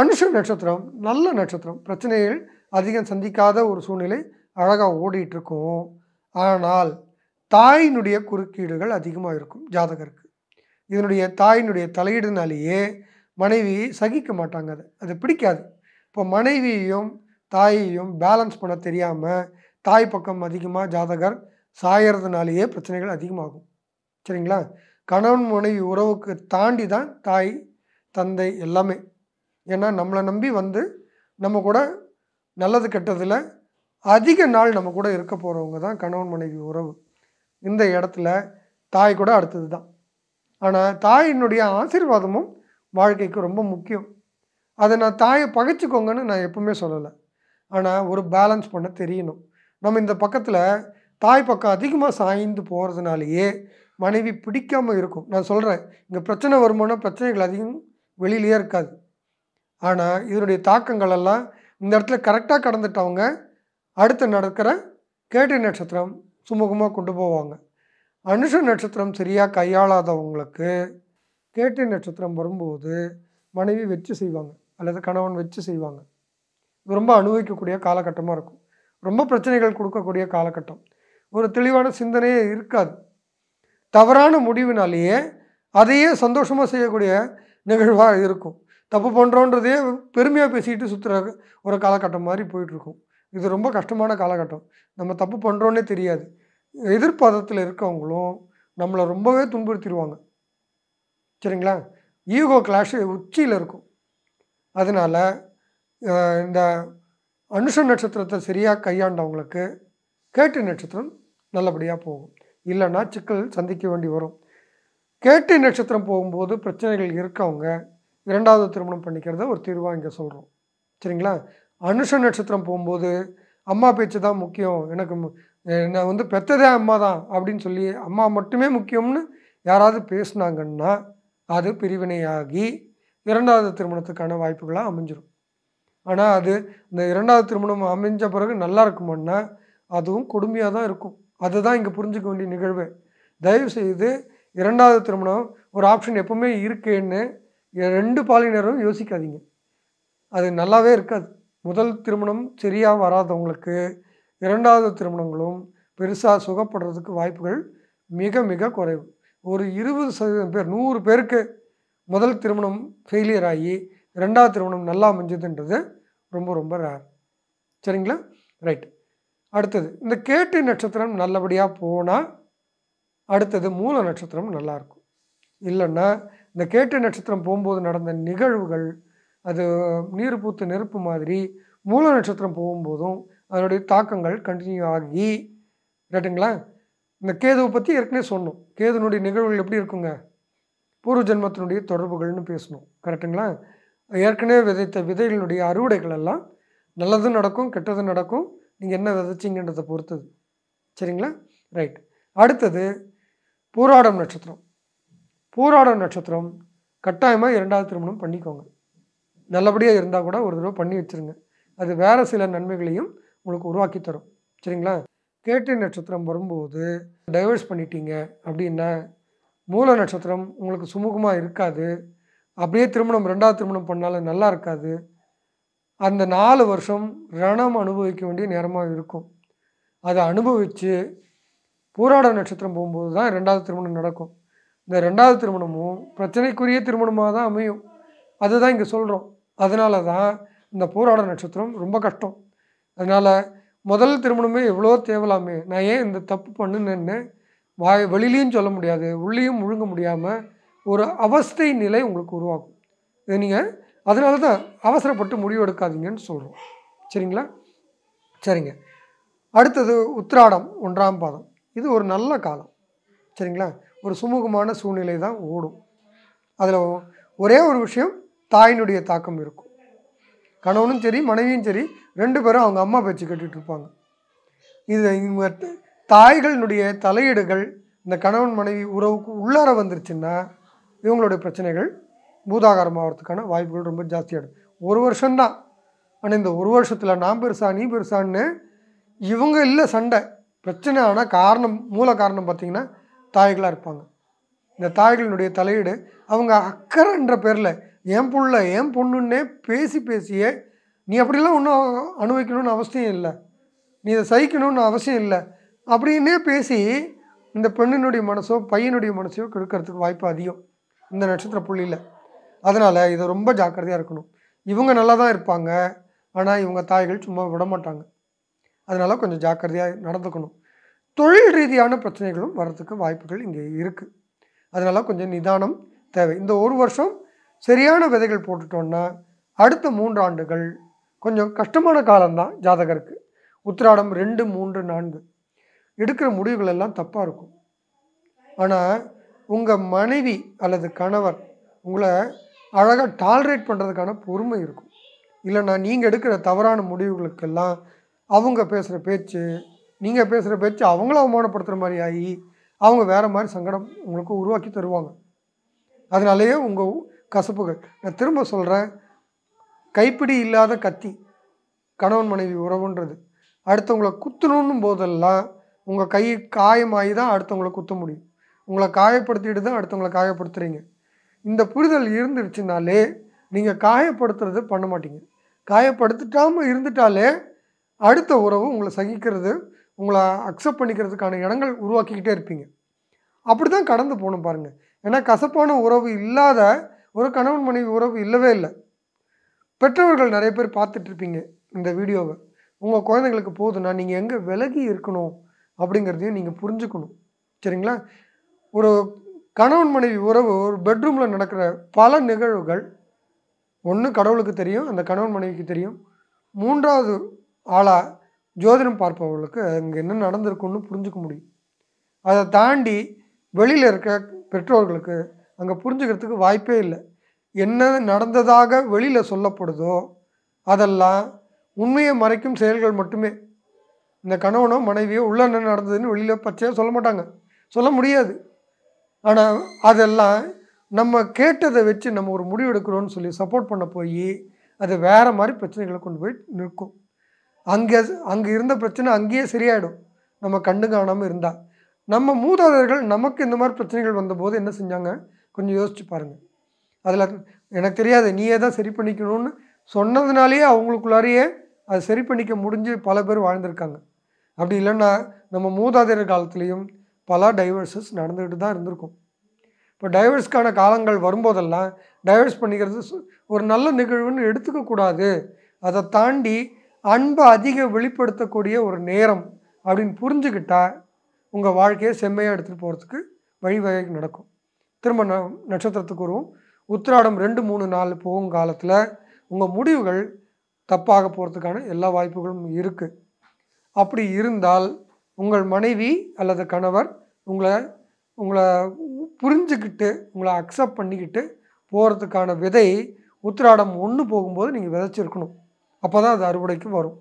அனுஷம் நட்சத்திரம் நல்ல நட்சத்திரம் பிரச்சனைகள் அதிகம் சந்திக்காத ஒரு சூழ்நிலை அழகாக ஓடிட்டு இருக்கும் ஆனால் தாயினுடைய குறுக்கீடுகள் அதிகமாக இருக்கும் ஜாதகருக்கு இதனுடைய தாயினுடைய தலையீடுனாலேயே மனைவி சகிக்க மாட்டாங்க அதை அது பிடிக்காது இப்போ மனைவியையும் தாயையும் பேலன்ஸ் பண்ண தெரியாமல் தாய் பக்கம் அதிகமாக ஜாதகர் சாயறதுனாலேயே பிரச்சனைகள் அதிகமாகும் சரிங்களா கணவன் மனைவி உறவுக்கு தாண்டி தான் தாய் தந்தை எல்லாமே ஏன்னா நம்மளை நம்பி வந்து நம்ம கூட நல்லது கெட்டதில் அதிக நாள் நம்ம கூட இருக்க போகிறவங்க தான் கணவன் மனைவி உறவு இந்த இடத்துல தாய் கூட அடுத்தது தான் ஆனால் தாயினுடைய ஆசீர்வாதமும் வாழ்க்கைக்கு ரொம்ப முக்கியம் அதை நான் தாயை பகைச்சிக்கோங்கன்னு நான் எப்பவுமே சொல்லலை ஆனால் ஒரு பேலன்ஸ் பண்ண தெரியணும் நம்ம இந்த பக்கத்தில் தாய் பக்கம் அதிகமாக சாய்ந்து போகிறதுனாலேயே மனைவி பிடிக்காமல் இருக்கும் நான் சொல்கிறேன் இங்கே பிரச்சனை வருமானம் பிரச்சனைகள் அதிகம் வெளியிலேயே இருக்காது ஆனால் இதனுடைய தாக்கங்கள் எல்லாம் இந்த இடத்துல கரெக்டாக கடந்துட்டவங்க அடுத்து நடக்கிற கேட்டை நட்சத்திரம் சுமூகமாக கொண்டு போவாங்க அனுஷ நட்சத்திரம் சரியாக கையாளாதவங்களுக்கு கேட்டை நட்சத்திரம் வரும்போது மனைவி வெச்சு செய்வாங்க அல்லது கணவன் வெச்சு செய்வாங்க இது ரொம்ப அனுபவிக்கக்கூடிய காலகட்டமாக இருக்கும் ரொம்ப பிரச்சனைகள் கொடுக்கக்கூடிய காலகட்டம் ஒரு தெளிவான சிந்தனையே இருக்காது தவறான முடிவினாலேயே அதையே சந்தோஷமாக செய்யக்கூடிய நிகழ்வாக இருக்கும் தப்பு பண்ணுறோன்றதே பெருமையாக பேசிக்கிட்டு சுற்றுற ஒரு காலகட்டம் மாதிரி போயிட்டுருக்கும் இது ரொம்ப கஷ்டமான காலகட்டம் நம்ம தப்பு பண்ணுறோன்னே தெரியாது எதிர்பாதத்தில் இருக்கவங்களும் நம்மளை ரொம்பவே துன்புறுத்திடுவாங்க சரிங்களா ஈகோ கிளாஷு உச்சியில் இருக்கும் அதனால் இந்த அனுஷ நட்சத்திரத்தை சரியாக கையாண்டவங்களுக்கு கேட்டு நட்சத்திரம் நல்லபடியாக போகும் இல்லைன்னா சிக்கல் சந்திக்க வேண்டி வரும் கேட்டு நட்சத்திரம் போகும்போது பிரச்சனைகள் இருக்கவங்க இரண்டாவது திருமணம் பண்ணிக்கிறத ஒரு தீர்வாக இங்கே சொல்கிறோம் சரிங்களா அனுஷ நட்சத்திரம் போகும்போது அம்மா பேச்சு தான் முக்கியம் எனக்கு நான் வந்து பெற்றதே அம்மா தான் அப்படின்னு சொல்லி அம்மா மட்டுமே முக்கியம்னு யாராவது பேசுனாங்கன்னா அது பிரிவினையாகி இரண்டாவது திருமணத்துக்கான வாய்ப்புகளாக அமைஞ்சிடும் ஆனால் அது இந்த இரண்டாவது திருமணம் அமைஞ்ச பிறகு நல்லா இருக்குமோன்னா அதுவும் கொடுமையாக தான் இருக்கும் அதுதான் இங்கே புரிஞ்சுக்க வேண்டிய நிகழ்வு தயவுசெய்து இரண்டாவது திருமணம் ஒரு ஆப்ஷன் எப்பவுமே இருக்குன்னு ரெண்டு பாலினரும் யோசிக்காதீங்க அது நல்லாவே இருக்காது முதல் திருமணம் சரியாக வராதவங்களுக்கு இரண்டாவது திருமணங்களும் பெருசாக சுகப்படுறதுக்கு வாய்ப்புகள் மிக மிக குறைவு ஒரு இருபது சதவீதம் பேர் நூறு பேருக்கு முதல் திருமணம் ஃபெயிலியர் ஆகி ரெண்டாவது திருமணம் நல்லா அமைஞ்சதுன்றது ரொம்ப ரொம்ப ரேர் சரிங்களா ரைட் அடுத்தது இந்த கேட்டு நட்சத்திரம் நல்லபடியாக போனால் அடுத்தது மூல நட்சத்திரம் நல்லாயிருக்கும் இல்லைன்னா இந்த கேட்டு நட்சத்திரம் போகும்போது நடந்த நிகழ்வுகள் அது நீர் பூத்து நெருப்பு மாதிரி மூல நட்சத்திரம் போகும்போதும் அதனுடைய தாக்கங்கள் கண்டினியூ ஆகி ரைட்டுங்களா இந்த கேதுவை பற்றி ஏற்கனவே சொன்னோம் கேதுனுடைய நிகழ்வுகள் எப்படி இருக்குங்க பூர்வ ஜென்மத்தினுடைய தொடர்புகள்னு பேசணும் கரெக்டுங்களா ஏற்கனவே விதைத்த விதைகளுடைய அறுவடைகள் எல்லாம் நல்லதும் நடக்கும் கெட்டதும் நடக்கும் நீங்கள் என்ன விதைச்சிங்கன்றதை பொறுத்தது சரிங்களா ரைட் அடுத்தது பூராடம் நட்சத்திரம் பூராட நட்சத்திரம் கட்டாயமாக இரண்டாவது திருமணம் பண்ணிக்கோங்க நல்லபடியாக இருந்தால் கூட ஒரு தடவை பண்ணி வச்சுருங்க அது வேறு சில நன்மைகளையும் உங்களுக்கு உருவாக்கி தரும் சரிங்களா கேட்டு நட்சத்திரம் வரும்போது டைவர்ஸ் பண்ணிட்டீங்க அப்படின்னா மூல நட்சத்திரம் உங்களுக்கு சுமூகமாக இருக்காது அப்படியே திருமணம் ரெண்டாவது திருமணம் பண்ணாலும் நல்லா இருக்காது அந்த நாலு வருஷம் ரணம் அனுபவிக்க வேண்டிய நேரமாக இருக்கும் அதை அனுபவித்து பூராட நட்சத்திரம் போகும்போது தான் ரெண்டாவது திருமணம் நடக்கும் இந்த ரெண்டாவது திருமணமும் பிரச்சனைக்குரிய திருமணமாக தான் அமையும் அதுதான் இங்கே சொல்கிறோம் அதனால தான் இந்த போராட நட்சத்திரம் ரொம்ப கஷ்டம் அதனால் முதல் திருமணமே எவ்வளோ தேவலாமே நான் ஏன் இந்த தப்பு பண்ணுன்னு வாய் வெளிலையும் சொல்ல முடியாது உள்ளேயும் முழுங்க முடியாமல் ஒரு அவஸ்தை நிலை உங்களுக்கு உருவாகும் இது நீங்கள் அதனால தான் அவசரப்பட்டு முடிவு எடுக்காதீங்கன்னு சொல்கிறோம் சரிங்களா சரிங்க அடுத்தது உத்திராடம் ஒன்றாம் பாதம் இது ஒரு நல்ல காலம் சரிங்களா ஒரு சுமூகமான சூழ்நிலை தான் ஓடும் அதில் ஒரே ஒரு விஷயம் தாயினுடைய தாக்கம் இருக்கும் கணவனும் சரி மனைவியும் சரி ரெண்டு பேரும் அவங்க அம்மா பேச்சு கேட்டுட்டு இருப்பாங்க இது இவங்க தாய்களினுடைய தலையீடுகள் இந்த கணவன் மனைவி உறவுக்கு உள்ளார வந்துருச்சுன்னா இவங்களுடைய பிரச்சனைகள் பூதாகாரம் ஆகிறதுக்கான வாய்ப்புகள் ரொம்ப ஜாஸ்தியாகிடும் ஒரு வருஷம்தான் ஆனால் இந்த ஒரு வருஷத்தில் நான் பெருசா நீ பெருசான்னு இவங்க இல்லை சண்டை பிரச்சனை ஆனால் காரணம் மூல காரணம் பார்த்திங்கன்னா தாய்களாக இருப்பாங்க இந்த தாய்களினுடைய தலையீடு அவங்க அக்கறைன்ற பேரில் என் புள்ள என் பொண்ணுன்னே பேசி பேசியே நீ அப்படிலாம் ஒன்றும் அனுபவிக்கணும்னு அவசியம் இல்லை நீ இதை சகிக்கணும்னு அவசியம் இல்லை அப்படின்னே பேசி இந்த பெண்ணினுடைய மனசோ பையனுடைய மனசையோ கெடுக்கிறதுக்கு வாய்ப்பு அதிகம் இந்த நட்சத்திர புள்ளியில் அதனால் இதை ரொம்ப ஜாக்கிரதையாக இருக்கணும் இவங்க நல்லா தான் இருப்பாங்க ஆனால் இவங்க தாய்கள் சும்மா விட மாட்டாங்க அதனால் கொஞ்சம் ஜாக்கிரதையாக நடந்துக்கணும் தொழில் ரீதியான பிரச்சனைகளும் வர்றதுக்கு வாய்ப்புகள் இங்கே இருக்குது அதனால் கொஞ்சம் நிதானம் தேவை இந்த ஒரு வருஷம் சரியான விதைகள் போட்டுட்டோன்னா அடுத்த மூன்று ஆண்டுகள் கொஞ்சம் கஷ்டமான காலம்தான் ஜாதகருக்கு உத்திராடம் ரெண்டு மூன்று நான்கு எடுக்கிற முடிவுகள் எல்லாம் தப்பாக இருக்கும் ஆனால் உங்கள் மனைவி அல்லது கணவர் உங்களை அழகாக டாலரேட் பண்ணுறதுக்கான பொறுமை இருக்கும் இல்லைன்னா நீங்கள் எடுக்கிற தவறான முடிவுகளுக்கெல்லாம் அவங்க பேசுகிற பேச்சு நீங்கள் பேசுகிற பேச்சு அவங்கள அவமானப்படுத்துகிற மாதிரி ஆகி அவங்க வேறு மாதிரி சங்கடம் உங்களுக்கு உருவாக்கி தருவாங்க அதனாலேயே உங்கள் கசப்புகள் நான் திரும்ப சொல்கிறேன் கைப்பிடி இல்லாத கத்தி கணவன் மனைவி உறவுன்றது அடுத்தவங்களை குத்துணுன்னு போதெல்லாம் உங்கள் கை காயமாகி தான் அடுத்தவங்களை குத்த முடியும் உங்களை காயப்படுத்திட்டு தான் அடுத்தவங்களை காயப்படுத்துகிறீங்க இந்த புரிதல் இருந்துருச்சுனாலே நீங்கள் காயப்படுத்துறது பண்ண மாட்டீங்க காயப்படுத்திட்டாமல் இருந்துட்டாலே அடுத்த உறவு உங்களை சகிக்கிறது உங்களை அக்செப்ட் பண்ணிக்கிறதுக்கான இடங்கள் உருவாக்கிக்கிட்டே இருப்பீங்க அப்படி தான் கடந்து போகணும் பாருங்கள் ஏன்னா கசப்பான உறவு இல்லாத ஒரு கணவன் மனைவி உறவு இல்லவே இல்லை பெற்றவர்கள் நிறைய பேர் பார்த்துட்ருப்பீங்க இந்த வீடியோவை உங்கள் குழந்தைங்களுக்கு போதுன்னா நீங்கள் எங்கே விலகி இருக்கணும் அப்படிங்கிறதையும் நீங்கள் புரிஞ்சுக்கணும் சரிங்களா ஒரு கணவன் மனைவி உறவு ஒரு பெட்ரூமில் நடக்கிற பல நிகழ்வுகள் ஒன்று கடவுளுக்கு தெரியும் அந்த கணவன் மனைவிக்கு தெரியும் மூன்றாவது ஆளாக ஜோதிடம் பார்ப்பவர்களுக்கு அங்கே என்ன நடந்திருக்குன்னு புரிஞ்சுக்க முடியும் அதை தாண்டி வெளியில் இருக்க பெற்றோர்களுக்கு அங்கே புரிஞ்சுக்கிறதுக்கு வாய்ப்பே இல்லை என்ன நடந்ததாக வெளியில் சொல்லப்படுதோ அதெல்லாம் உண்மையை மறைக்கும் செயல்கள் மட்டுமே இந்த கணவனோ மனைவியோ உள்ள என்ன நடந்ததுன்னு வெளியில் பச்சையாக சொல்ல மாட்டாங்க சொல்ல முடியாது ஆனால் அதெல்லாம் நம்ம கேட்டதை வச்சு நம்ம ஒரு முடிவு எடுக்கிறோன்னு சொல்லி சப்போர்ட் பண்ண போய் அது வேறு மாதிரி பிரச்சனைகளை கொண்டு போய் நிற்கும் அங்கே அங்கே இருந்த பிரச்சனை அங்கேயே சரியாயிடும் நம்ம கண்டு காணாமல் இருந்தால் நம்ம மூதாதையர்கள் நமக்கு இந்த மாதிரி பிரச்சனைகள் வந்தபோது என்ன செஞ்சாங்க கொஞ்சம் யோசிச்சு பாருங்கள் அதில் எனக்கு தெரியாது நீயே தான் சரி பண்ணிக்கணும்னு சொன்னதுனாலேயே அவங்களுக்குள்ளாரையே அது சரி பண்ணிக்க முடிஞ்சு பல பேர் வாழ்ந்திருக்காங்க அப்படி இல்லைன்னா நம்ம மூதாதையர் காலத்துலேயும் பல டைவர்ஸஸ் நடந்துக்கிட்டு தான் இருந்திருக்கும் இப்போ டைவர்ஸ்க்கான காலங்கள் வரும்போதெல்லாம் டைவர்ஸ் பண்ணிக்கிறது ஒரு நல்ல நிகழ்வுன்னு எடுத்துக்கக்கூடாது அதை தாண்டி அன்பை அதிக வெளிப்படுத்தக்கூடிய ஒரு நேரம் அப்படின்னு புரிஞ்சுக்கிட்டா உங்கள் வாழ்க்கையை செம்மையாக எடுத்துகிட்டு போகிறதுக்கு வழிவகை நடக்கும் திரும்ப ந நட்சத்திரத்துக்கு வரும் உத்திராடம் ரெண்டு மூணு நாள் போகும் காலத்தில் உங்கள் முடிவுகள் தப்பாக போகிறதுக்கான எல்லா வாய்ப்புகளும் இருக்குது அப்படி இருந்தால் உங்கள் மனைவி அல்லது கணவர் உங்களை உங்களை புரிஞ்சுக்கிட்டு உங்களை அக்செப்ட் பண்ணிக்கிட்டு போகிறதுக்கான விதை உத்திராடம் ஒன்று போகும்போது நீங்கள் விதைச்சிருக்கணும் அப்போ தான் அது அறுவடைக்கு வரும்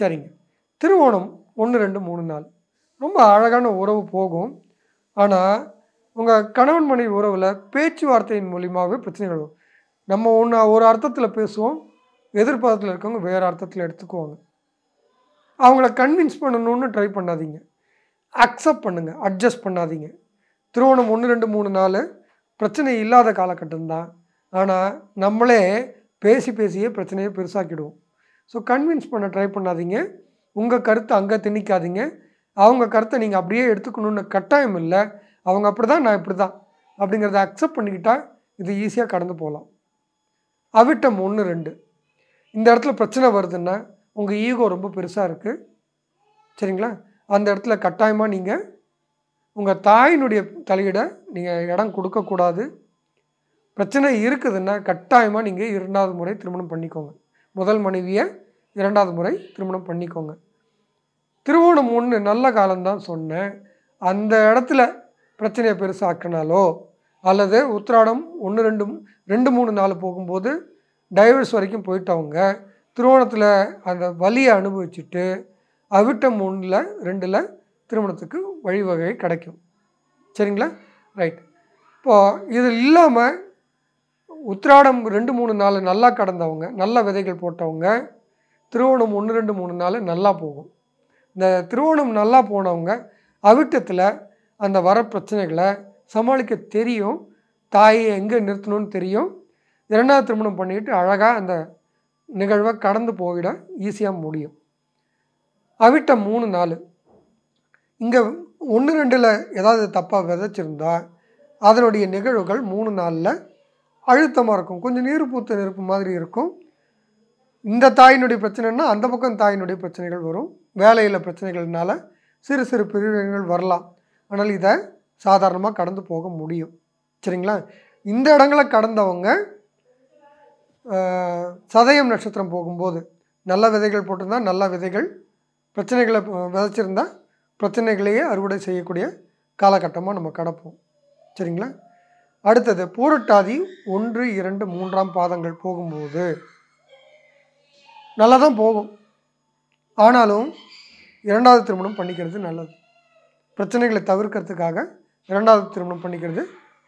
சரிங்க திருவோணம் ஒன்று ரெண்டு மூணு நாள் ரொம்ப அழகான உறவு போகும் ஆனால் உங்கள் கணவன் மனைவி உறவில் பேச்சுவார்த்தையின் மூலியமாகவே பிரச்சனைகள் வரும் நம்ம ஒன்று ஒரு அர்த்தத்தில் பேசுவோம் எதிர்பார்த்தத்தில் இருக்கவங்க வேறு அர்த்தத்தில் எடுத்துக்குவாங்க அவங்கள கன்வின்ஸ் பண்ணணும்னு ட்ரை பண்ணாதீங்க அக்செப்ட் பண்ணுங்கள் அட்ஜஸ்ட் பண்ணாதீங்க திருவோணம் ஒன்று ரெண்டு மூணு நாள் பிரச்சனை இல்லாத காலகட்டம்தான் ஆனால் நம்மளே பேசி பேசியே பிரச்சனையை பெருசாக்கிடுவோம் ஸோ கன்வின்ஸ் பண்ண ட்ரை பண்ணாதீங்க உங்கள் கருத்தை அங்கே திணிக்காதீங்க அவங்க கருத்தை நீங்கள் அப்படியே எடுத்துக்கணுன்னு கட்டாயம் இல்லை அவங்க அப்படி தான் நான் இப்படி தான் அப்படிங்கிறத அக்செப்ட் பண்ணிக்கிட்டால் இது ஈஸியாக கடந்து போகலாம் அவிட்டம் ஒன்று ரெண்டு இந்த இடத்துல பிரச்சனை வருதுன்னா உங்கள் ஈகோ ரொம்ப பெருசாக இருக்குது சரிங்களா அந்த இடத்துல கட்டாயமாக நீங்கள் உங்கள் தாயினுடைய தலையிட நீங்கள் இடம் கொடுக்கக்கூடாது பிரச்சனை இருக்குதுன்னா கட்டாயமாக நீங்கள் இரண்டாவது முறை திருமணம் பண்ணிக்கோங்க முதல் மனைவியை இரண்டாவது முறை திருமணம் பண்ணிக்கோங்க திருவோணம் ஒன்று நல்ல காலம்தான் சொன்னேன் அந்த இடத்துல பிரச்சனையை பெருசாக்கினாலோ அல்லது உத்திராடம் ஒன்று ரெண்டு ரெண்டு மூணு நாள் போகும்போது டைவர்ஸ் வரைக்கும் போயிட்டவங்க திருவோணத்தில் அந்த வலியை அனுபவிச்சுட்டு அவிட்டம் ஒன்றில் ரெண்டில் திருமணத்துக்கு வழிவகை கிடைக்கும் சரிங்களா ரைட் இப்போது இது இல்லாமல் உத்திராடம் ரெண்டு மூணு நாள் நல்லா கடந்தவங்க நல்ல விதைகள் போட்டவங்க திருவோணம் ஒன்று ரெண்டு மூணு நாள் நல்லா போகும் இந்த திருவோணம் நல்லா போனவங்க அவிட்டத்தில் அந்த வர பிரச்சனைகளை சமாளிக்க தெரியும் தாயை எங்கே நிறுத்தணும்னு தெரியும் இரண்டாவது திருமணம் பண்ணிக்கிட்டு அழகாக அந்த நிகழ்வை கடந்து போயிட ஈஸியாக முடியும் அவிட்ட மூணு நாள் இங்கே ஒன்று ரெண்டில் ஏதாவது தப்பாக விதைச்சிருந்தா அதனுடைய நிகழ்வுகள் மூணு நாளில் அழுத்தமாக இருக்கும் கொஞ்சம் நீர் பூத்த நெருப்பு மாதிரி இருக்கும் இந்த தாயினுடைய பிரச்சனைனா அந்த பக்கம் தாயினுடைய பிரச்சனைகள் வரும் வேலையில் பிரச்சனைகள்னால சிறு சிறு பிரிவினைகள் வரலாம் ஆனால் இதை சாதாரணமாக கடந்து போக முடியும் சரிங்களா இந்த இடங்களை கடந்தவங்க சதயம் நட்சத்திரம் போகும்போது நல்ல விதைகள் போட்டிருந்தால் நல்ல விதைகள் பிரச்சனைகளை விதைச்சிருந்தால் பிரச்சனைகளையே அறுவடை செய்யக்கூடிய காலகட்டமாக நம்ம கிடப்போம் சரிங்களா அடுத்தது பூரட்டாதி ஒன்று இரண்டு மூன்றாம் பாதங்கள் போகும்போது நல்லா தான் போகும் ஆனாலும் இரண்டாவது திருமணம் பண்ணிக்கிறது நல்லது பிரச்சனைகளை தவிர்க்கிறதுக்காக இரண்டாவது திருமணம் பண்ணிக்கிறது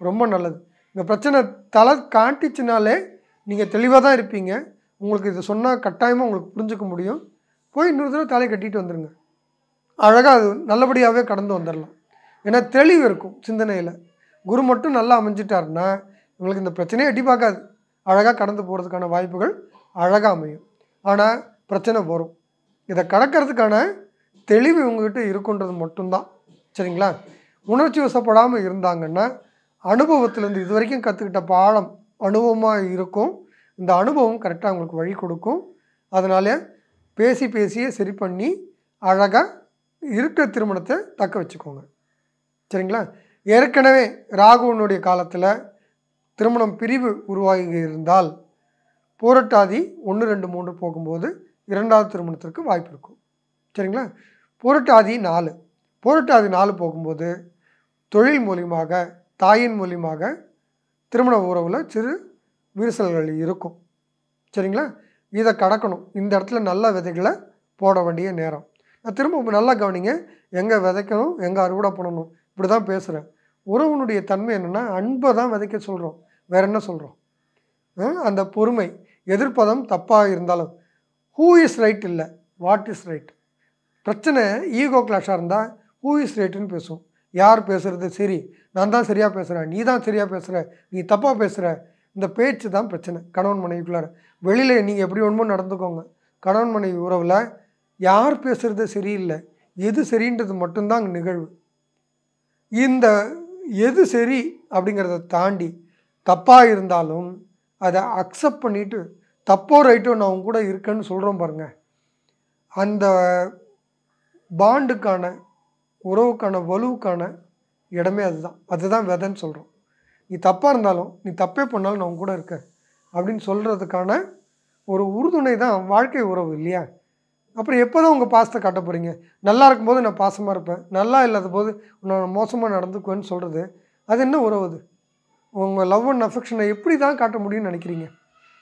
ரொம்ப நல்லது இந்த பிரச்சனை தலை காட்டிச்சுனாலே நீங்கள் தெளிவாக தான் இருப்பீங்க உங்களுக்கு இதை சொன்னால் கட்டாயமாக உங்களுக்கு புரிஞ்சுக்க முடியும் போய் இன்னொரு தடவை தலையை கட்டிட்டு வந்துடுங்க அழகாக அது நல்லபடியாகவே கடந்து வந்துடலாம் ஏன்னா தெளிவு இருக்கும் சிந்தனையில் குரு மட்டும் நல்லா அமைஞ்சிட்டாருன்னா உங்களுக்கு இந்த பிரச்சனையை எட்டி பார்க்காது அழகாக கடந்து போகிறதுக்கான வாய்ப்புகள் அழகாக அமையும் ஆனால் பிரச்சனை வரும் இதை கடக்கிறதுக்கான தெளிவு இவங்ககிட்ட இருக்குன்றது மட்டும்தான் சரிங்களா உணர்ச்சி வசப்படாமல் இருந்தாங்கன்னா அனுபவத்திலேருந்து இது வரைக்கும் கற்றுக்கிட்ட பாடம் அனுபவமாக இருக்கும் இந்த அனுபவம் கரெக்டாக அவங்களுக்கு வழி கொடுக்கும் அதனால் பேசி பேசியே சரி பண்ணி அழகாக இருக்கிற திருமணத்தை தக்க வச்சுக்கோங்க சரிங்களா ஏற்கனவே ராகுவனுடைய காலத்தில் திருமணம் பிரிவு உருவாகி இருந்தால் போரட்டாதி ஒன்று ரெண்டு மூன்று போகும்போது இரண்டாவது திருமணத்திற்கு வாய்ப்பு இருக்கும் சரிங்களா போரட்டாதி நாலு போரட்டாதி நாலு போகும்போது தொழில் மூலியமாக தாயின் மூலியமாக திருமண உறவில் சிறு விரிசல்கள் இருக்கும் சரிங்களா இதை கடக்கணும் இந்த இடத்துல நல்ல விதைகளை போட வேண்டிய நேரம் நான் திரும்ப நல்லா கவனிங்க எங்கே விதைக்கணும் எங்கே அறுவடை பண்ணணும் இப்படி தான் பேசுகிறேன் உறவுனுடைய தன்மை என்னென்னா அன்பை தான் விதைக்க சொல்கிறோம் வேற என்ன சொல்கிறோம் அந்த பொறுமை எதிர்ப்பதம் தப்பாக இருந்தாலும் ஹூ இஸ் ரைட் இல்லை வாட் இஸ் ரைட் பிரச்சனை ஈகோ கிளாஷாக இருந்தால் ஹூ இஸ் ரைட்டுன்னு பேசுவோம் யார் பேசுகிறது சரி நான் தான் சரியாக பேசுகிறேன் நீ தான் சரியாக பேசுகிற நீ தப்பாக பேசுகிற இந்த பேச்சு தான் பிரச்சனை கணவன் மனைவிக்குள்ளார வெளியில் நீங்கள் எப்படி ஒன்றும் நடந்துக்கோங்க கணவன் மனைவி உறவில் யார் பேசுகிறது சரியில்லை எது சரின்றது மட்டும்தான் அங்கே நிகழ்வு இந்த எது சரி அப்படிங்கிறத தாண்டி தப்பாக இருந்தாலும் அதை அக்செப்ட் பண்ணிவிட்டு தப்போ ரைட்டோ நான் அவங்க கூட இருக்கேன்னு சொல்கிறோம் பாருங்கள் அந்த பாண்டுக்கான உறவுக்கான வலுவுக்கான இடமே அதுதான் அதுதான் விதைன்னு சொல்கிறோம் நீ தப்பாக இருந்தாலும் நீ தப்பே பண்ணாலும் நான் கூட இருக்க அப்படின்னு சொல்கிறதுக்கான ஒரு உறுதுணை தான் வாழ்க்கை உறவு இல்லையா அப்புறம் எப்போ தான் உங்கள் பாசத்தை காட்ட போகிறீங்க நல்லா இருக்கும்போது நான் பாசமாக இருப்பேன் நல்லா இல்லாத போது நான் மோசமாக நடந்துக்குவேன்னு சொல்கிறது அது என்ன உறவு அது உங்கள் லவ் அண்ட் அஃபெக்ஷனை எப்படி தான் காட்ட முடியும்னு நினைக்கிறீங்க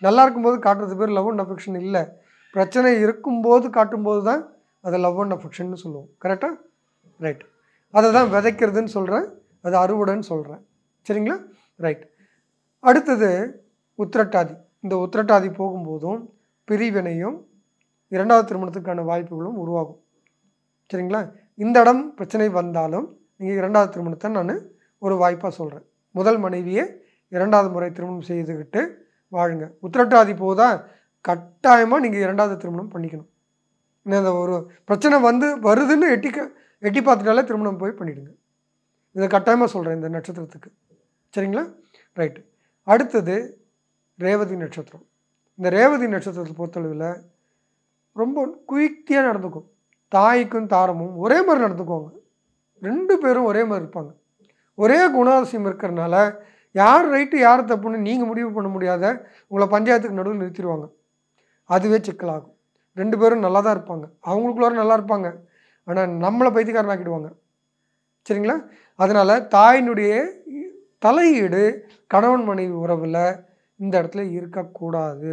நல்லா இருக்கும்போது காட்டுறது பேர் லவ் அண்ட் அஃபெக்ஷன் இல்லை பிரச்சனை இருக்கும்போது காட்டும்போது தான் அதை லவ் அண்ட் அஃபெக்ஷன் சொல்லுவோம் கரெக்டாக ரைட் அதை தான் விதைக்கிறதுன்னு சொல்கிறேன் அது அறுவடைன்னு சொல்கிறேன் சரிங்களா ரைட் அடுத்தது உத்திரட்டாதி இந்த உத்திரட்டாதி போகும்போதும் பிரிவினையும் இரண்டாவது திருமணத்துக்கான வாய்ப்புகளும் உருவாகும் சரிங்களா இந்த இடம் பிரச்சனை வந்தாலும் நீங்கள் இரண்டாவது திருமணத்தை நான் ஒரு வாய்ப்பாக சொல்கிறேன் முதல் மனைவியை இரண்டாவது முறை திருமணம் செய்துக்கிட்டு வாழுங்க உத்திரட்டாதி போதா கட்டாயமாக நீங்கள் இரண்டாவது திருமணம் பண்ணிக்கணும் இந்த ஒரு பிரச்சனை வந்து வருதுன்னு எட்டிக்க எட்டி பார்த்துட்டாலே திருமணம் போய் பண்ணிவிடுங்க இதை கட்டாயமாக சொல்கிறேன் இந்த நட்சத்திரத்துக்கு சரிங்களா ரைட்டு அடுத்தது ரேவதி நட்சத்திரம் இந்த ரேவதி நட்சத்திரத்தை பொறுத்தளவில் ரொம்ப குயிக்கியாக நடந்துக்கும் தாய்க்கும் தாரமும் ஒரே மாதிரி நடந்துக்குவாங்க ரெண்டு பேரும் ஒரே மாதிரி இருப்பாங்க ஒரே குணாதிசயம் இருக்கிறனால யார் ரைட்டு யார் தப்புன்னு நீங்கள் முடிவு பண்ண முடியாத உங்களை பஞ்சாயத்துக்கு நடுவில் நிறுத்திடுவாங்க அதுவே சிக்கலாகும் ரெண்டு பேரும் நல்லா தான் இருப்பாங்க அவங்களுக்குள்ளார நல்லா இருப்பாங்க ஆனால் நம்மளை பைத்தியக்காரனாக்கிடுவாங்க சரிங்களா அதனால் தாயினுடைய தலையீடு கணவன் மனைவி உறவில் இந்த இடத்துல இருக்கக்கூடாது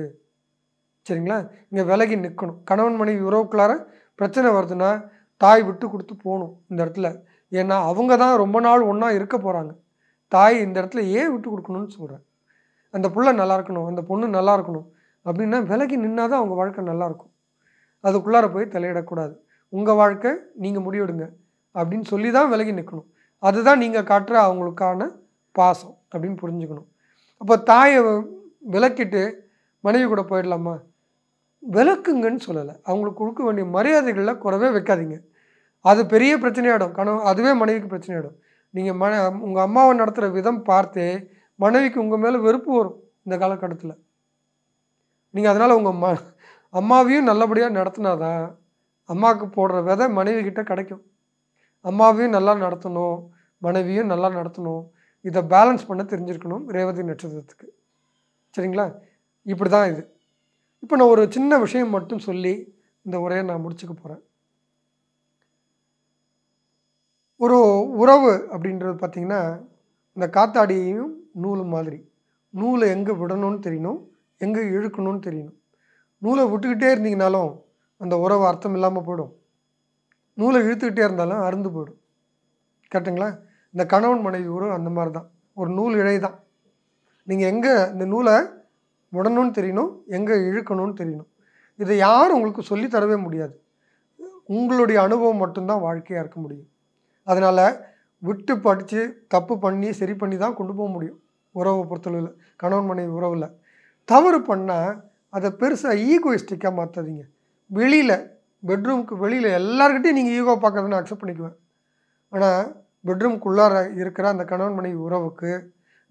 சரிங்களா இங்கே விலகி நிற்கணும் கணவன் மனைவி உறவுக்குள்ளார பிரச்சனை வருதுன்னா தாய் விட்டு கொடுத்து போகணும் இந்த இடத்துல ஏன்னா அவங்க தான் ரொம்ப நாள் ஒன்றா இருக்க போகிறாங்க தாய் இந்த இடத்துல ஏன் விட்டு கொடுக்கணும்னு சொல்கிறேன் அந்த புள்ள நல்லா இருக்கணும் அந்த பொண்ணு நல்லா இருக்கணும் அப்படின்னா விலகி நின்னால் தான் அவங்க வாழ்க்கை நல்லாயிருக்கும் அதுக்குள்ளார போய் தலையிடக்கூடாது உங்கள் வாழ்க்கை நீங்கள் முடிவெடுங்க அப்படின்னு சொல்லி தான் விலகி நிற்கணும் அதுதான் நீங்கள் காட்டுற அவங்களுக்கான பாசம் அப்படின்னு புரிஞ்சுக்கணும் அப்போ தாயை விளக்கிட்டு மனைவி கூட போயிடலாமா விளக்குங்கன்னு சொல்லலை அவங்களுக்கு கொடுக்க வேண்டிய மரியாதைகளில் குறவே வைக்காதீங்க அது பெரிய பிரச்சனையாகிடும் கணவன் அதுவே மனைவிக்கு பிரச்சனையாகிடும் நீங்கள் மன உங்கள் அம்மாவை நடத்துகிற விதம் பார்த்து மனைவிக்கு உங்கள் மேலே வெறுப்பு வரும் இந்த காலகட்டத்தில் நீங்கள் அதனால் உங்கள் ம அம்மாவையும் நல்லபடியாக நடத்தினாதான் அம்மாவுக்கு போடுற விதை மனைவிக்கிட்ட கிடைக்கும் அம்மாவையும் நல்லா நடத்தணும் மனைவியும் நல்லா நடத்தணும் இதை பேலன்ஸ் பண்ண தெரிஞ்சிருக்கணும் ரேவதி நட்சத்திரத்துக்கு சரிங்களா இப்படி தான் இது இப்போ நான் ஒரு சின்ன விஷயம் மட்டும் சொல்லி இந்த உரையை நான் முடிச்சுக்க போகிறேன் ஒரு உறவு அப்படின்றது பார்த்திங்கன்னா இந்த காத்தாடியையும் நூல் மாதிரி நூலை எங்கே விடணும்னு தெரியணும் எங்கே இழுக்கணும்னு தெரியணும் நூலை விட்டுக்கிட்டே இருந்தீங்கனாலும் அந்த உறவு அர்த்தம் இல்லாமல் போயிடும் நூலை இழுத்துக்கிட்டே இருந்தாலும் அருந்து போயிடும் கரெக்டுங்களா இந்த கணவன் மனைவி உறவு அந்த மாதிரி தான் ஒரு நூல் இழை தான் நீங்கள் எங்கே இந்த நூலை உடணும்னு தெரியணும் எங்கே இழுக்கணும்னு தெரியணும் இதை யாரும் உங்களுக்கு சொல்லித்தரவே முடியாது உங்களுடைய அனுபவம் மட்டும்தான் வாழ்க்கையாக இருக்க முடியும் அதனால் விட்டு படித்து தப்பு பண்ணி சரி பண்ணி தான் கொண்டு போக முடியும் உறவை பொறுத்தளவில் கணவன் மனைவி உறவில் தவறு பண்ணால் அதை பெருசாக ஈகோயிஸ்டிக்காக மாற்றாதீங்க வெளியில் பெட்ரூமுக்கு வெளியில் எல்லாருக்கிட்டையும் நீங்கள் ஈகோ பார்க்குறதுன்னு அக்செப்ட் பண்ணிக்குவேன் ஆனால் பெட்ரூம்குள்ளார இருக்கிற அந்த கணவன் மனைவி உறவுக்கு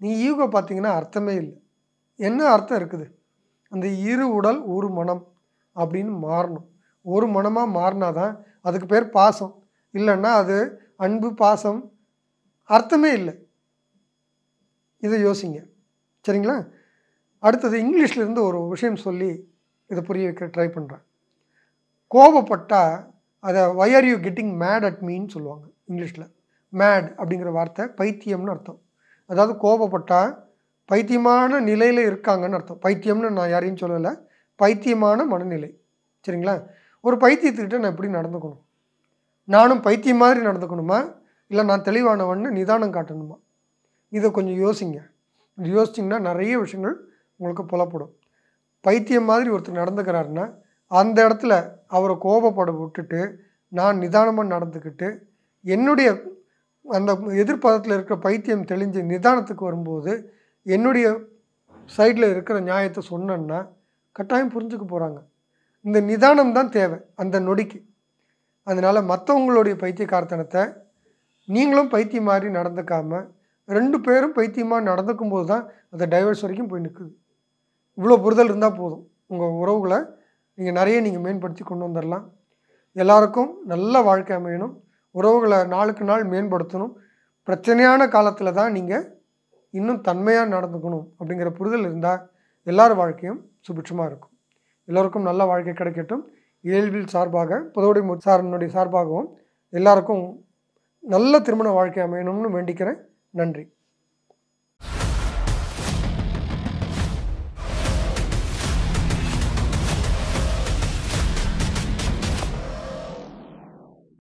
நீங்கள் ஈகோ பார்த்தீங்கன்னா அர்த்தமே இல்லை என்ன அர்த்தம் இருக்குது அந்த இரு உடல் ஒரு மனம் அப்படின்னு மாறணும் ஒரு மனமாக மாறினா தான் அதுக்கு பேர் பாசம் இல்லைன்னா அது அன்பு பாசம் அர்த்தமே இல்லை இதை யோசிங்க சரிங்களா அடுத்தது இங்கிலீஷ்லேருந்து ஒரு விஷயம் சொல்லி இதை புரிய வைக்க ட்ரை பண்ணுறேன் கோபப்பட்டால் அதை why are you getting mad at மீன்னு சொல்லுவாங்க இங்கிலீஷில் மேட் அப்படிங்கிற வார்த்தை பைத்தியம்னு அர்த்தம் அதாவது கோபப்பட்டால் பைத்தியமான நிலையில் இருக்காங்கன்னு அர்த்தம் பைத்தியம்னு நான் யாரையும் சொல்லலை பைத்தியமான மனநிலை சரிங்களா ஒரு பைத்தியத்துக்கிட்ட நான் எப்படி நடந்துக்கணும் நானும் பைத்தியம் மாதிரி நடந்துக்கணுமா இல்லை நான் தெளிவானவன்னு நிதானம் காட்டணுமா இதை கொஞ்சம் யோசிங்க யோசிச்சிங்கன்னா நிறைய விஷயங்கள் உங்களுக்கு புலப்படும் பைத்தியம் மாதிரி ஒருத்தர் நடந்துக்கிறாருன்னா அந்த இடத்துல அவரை கோபப்பட விட்டுட்டு நான் நிதானமாக நடந்துக்கிட்டு என்னுடைய அந்த எதிர்பதத்தில் இருக்கிற பைத்தியம் தெளிஞ்சு நிதானத்துக்கு வரும்போது என்னுடைய சைடில் இருக்கிற நியாயத்தை சொன்னேன்னா கட்டாயம் புரிஞ்சுக்க போகிறாங்க இந்த நிதானம் தான் தேவை அந்த நொடிக்கு அதனால் மற்றவங்களுடைய பைத்தியக்காரத்தனத்தை நீங்களும் பைத்தியம் மாதிரி நடந்துக்காமல் ரெண்டு பேரும் பைத்தியமாக நடந்துக்கும் போது தான் அந்த டைவர்ஸ் வரைக்கும் போய் நிற்குது இவ்வளோ புரிதல் இருந்தால் போதும் உங்கள் உறவுகளை நீங்கள் நிறைய நீங்கள் மேம்படுத்தி கொண்டு வந்துடலாம் எல்லாருக்கும் நல்ல வாழ்க்கை அமையணும் உறவுகளை நாளுக்கு நாள் மேம்படுத்தணும் பிரச்சனையான காலத்தில் தான் நீங்கள் இன்னும் தன்மையாக நடந்துக்கணும் அப்படிங்கிற புரிதல் இருந்தால் எல்லார் வாழ்க்கையும் சுபிட்சமாக இருக்கும் எல்லோருக்கும் நல்ல வாழ்க்கை கிடைக்கட்டும் இயல்பில் சார்பாக புதவுடைய சாரனுடைய சார்பாகவும் எல்லாருக்கும் நல்ல திருமண வாழ்க்கை அமையணும்னு வேண்டிக்கிறேன் நன்றி